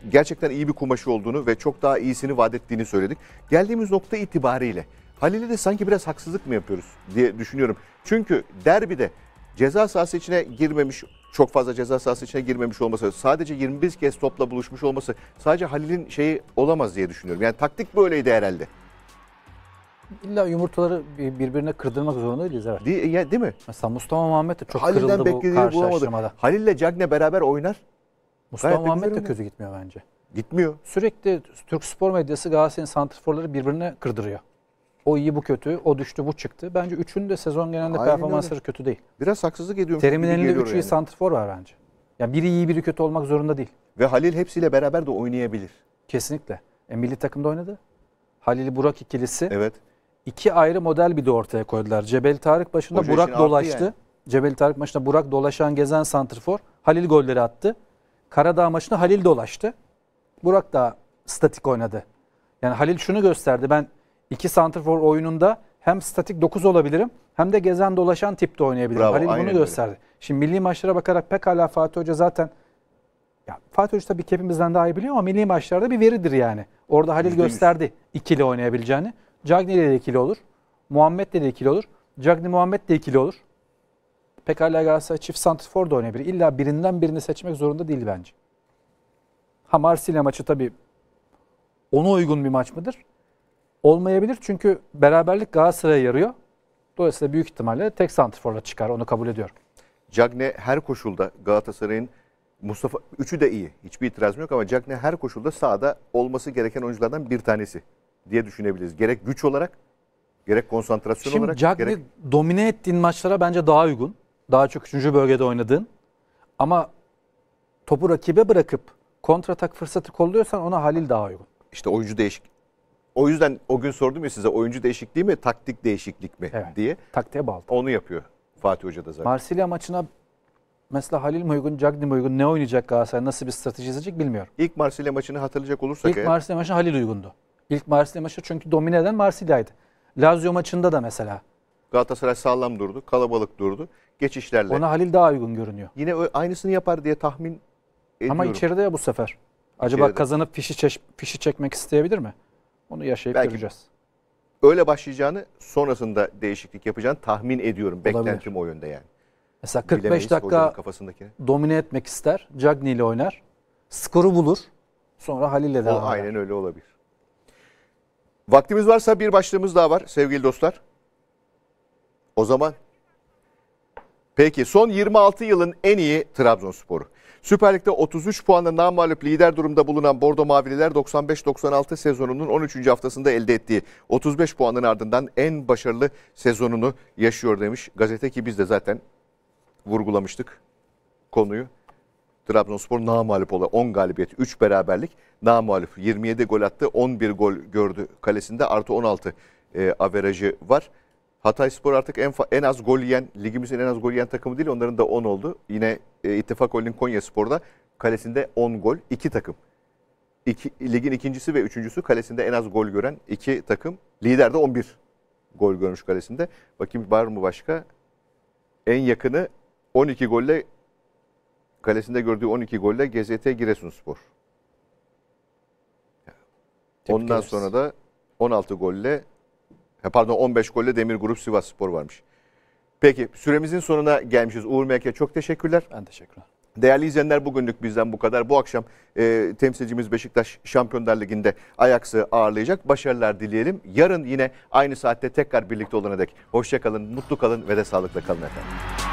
gerçekten iyi bir kumaşı olduğunu ve çok daha iyisini vaat ettiğini söyledik. Geldiğimiz nokta itibariyle Halil'e de sanki biraz haksızlık mı yapıyoruz diye düşünüyorum. Çünkü derbide ceza sahası içine girmemiş çok fazla ceza sahası içine girmemiş olması, sadece 21 kez topla buluşmuş olması sadece Halil'in şeyi olamaz diye düşünüyorum. Yani taktik böyleydi herhalde. İlla yumurtaları birbirine kırdırmak zorunda değiliz evet. Değil, ya, değil mi? Mesela Mustafa Muhammed de çok Halil'den kırıldı bu karşılaştırmada. Halil'le Cagne beraber oynar. Mustafa Gayet Muhammed de közü gitmiyor bence. Gitmiyor. Sürekli Türk spor medyası Galatasaray'ın santriforları birbirine kırdırıyor. O iyi bu kötü, o düştü bu çıktı. Bence üçün de sezon genelinde Aynen performansları öyle. kötü değil. Biraz haksızlık ediyorum. Terim'in elinde 3 iyi yani. santrfor var bence. Yani biri iyi biri kötü olmak zorunda değil. Ve Halil hepsiyle beraber de oynayabilir. Kesinlikle. E, milli takımda oynadı. Halil Burak ikilisi. Evet. İki ayrı model bir de ortaya koydular. Cebel Tarık başında Hoca Burak dolaştı. Yani. Cebel Tarık başında Burak dolaşan gezen santrfor. Halil golleri attı. Karadağ maçında Halil dolaştı. Burak da statik oynadı. Yani Halil şunu gösterdi. Ben iki santrfor oyununda hem statik 9 olabilirim hem de gezen dolaşan tipte oynayabilirim. Bravo, Halil bunu öyle. gösterdi. Şimdi milli maçlara bakarak pekala Fatih Hoca zaten ya Fatih Hoca tabii kepimizden daha iyi biliyor ama milli maçlarda bir veridir yani. Orada Halil %100. gösterdi ikili oynayabileceğini. Cagney ile de ikili olur. Muhammed ile de ikili olur. Cagney Muhammed de ikili olur. Pekala Galatasaray çift santrfor da oynayabilir. İlla birinden birini seçmek zorunda değil bence. Ha Marsilya maçı tabii ona uygun bir maç mıdır? olmayabilir. Çünkü beraberlik Galatasaray'a yarıyor. Dolayısıyla büyük ihtimalle tek santrforla çıkar. Onu kabul ediyorum. Cagne her koşulda Galatasaray'ın Mustafa üçü de iyi. Hiçbir itirazım yok ama Cagne her koşulda sahada olması gereken oyunculardan bir tanesi diye düşünebiliriz. Gerek güç olarak gerek konsantrasyon Şimdi olarak. Şimdi Cagne gerek... domine ettiğin maçlara bence daha uygun. Daha çok üçüncü bölgede oynadığın. Ama topu rakibe bırakıp kontratak fırsatı kolluyorsan ona Halil daha uygun. İşte oyuncu değişik o yüzden o gün sordum ya size oyuncu değişikliği mi taktik değişiklik mi evet. diye. Taktiğe bağlı. Onu yapıyor Fatih Hoca da zaten. Marsilya maçına mesela Halil mi uygun, Cagney mi uygun ne oynayacak Galatasaray nasıl bir strateji izleyecek bilmiyorum. İlk Marsilya maçını hatırlayacak olursak İlk eğer... Marsilya maçı Halil uygundu. İlk Marsilya maçı çünkü domine eden Marsilya'ydı. Lazio maçında da mesela. Galatasaray sağlam durdu, kalabalık durdu. Geçişlerle. Ona Halil daha uygun görünüyor. Yine aynısını yapar diye tahmin ediyorum. Ama içeride ya bu sefer. Acaba içeride. kazanıp fişi, çeş, fişi çekmek isteyebilir mi? Onu yaşayıp Belki göreceğiz. Öyle başlayacağını sonrasında değişiklik yapacağını tahmin ediyorum. Olabilir. Beklentim o yönde yani. Mesela 45 Bilemeyiz dakika domine etmek ister. Cagney ile oynar. Skoru bulur. Sonra Halil ile devam Aynen öyle olabilir. Vaktimiz varsa bir başlığımız daha var sevgili dostlar. O zaman. Peki son 26 yılın en iyi Trabzonsporu. Süper Lig'de 33 puanla namalip lider durumda bulunan Bordo Mavililer 95-96 sezonunun 13. haftasında elde ettiği 35 puanın ardından en başarılı sezonunu yaşıyor demiş gazete ki biz de zaten vurgulamıştık konuyu. Trabzonspor namalip olarak 10 galibiyet, 3 beraberlik namalip. 27 gol attı, 11 gol gördü kalesinde artı 16 e, averajı var. Hatay Spor artık en, en az gol yiyen, ligimizin en az gol yiyen takımı değil. Onların da 10 oldu. Yine e, İttifak Holding Konya Spor'da kalesinde 10 gol. 2 takım. İki, ligin ikincisi ve üçüncüsü kalesinde en az gol gören iki takım. Lider de 11 gol görmüş kalesinde. Bakayım var mı başka? En yakını 12 golle kalesinde gördüğü 12 golle GZT Giresunspor. Tebrik Ondan sonra da 16 golle e, pardon 15 golle Demir Grup Sivas Spor varmış. Peki süremizin sonuna gelmişiz. Uğur Mek'e çok teşekkürler. Ben teşekkür ederim. Değerli izleyenler bugünlük bizden bu kadar. Bu akşam e, temsilcimiz Beşiktaş Şampiyonlar Ligi'nde Ajax'ı ağırlayacak. Başarılar dileyelim. Yarın yine aynı saatte tekrar birlikte olana dek. Hoşçakalın, mutlu kalın ve de sağlıkla kalın efendim.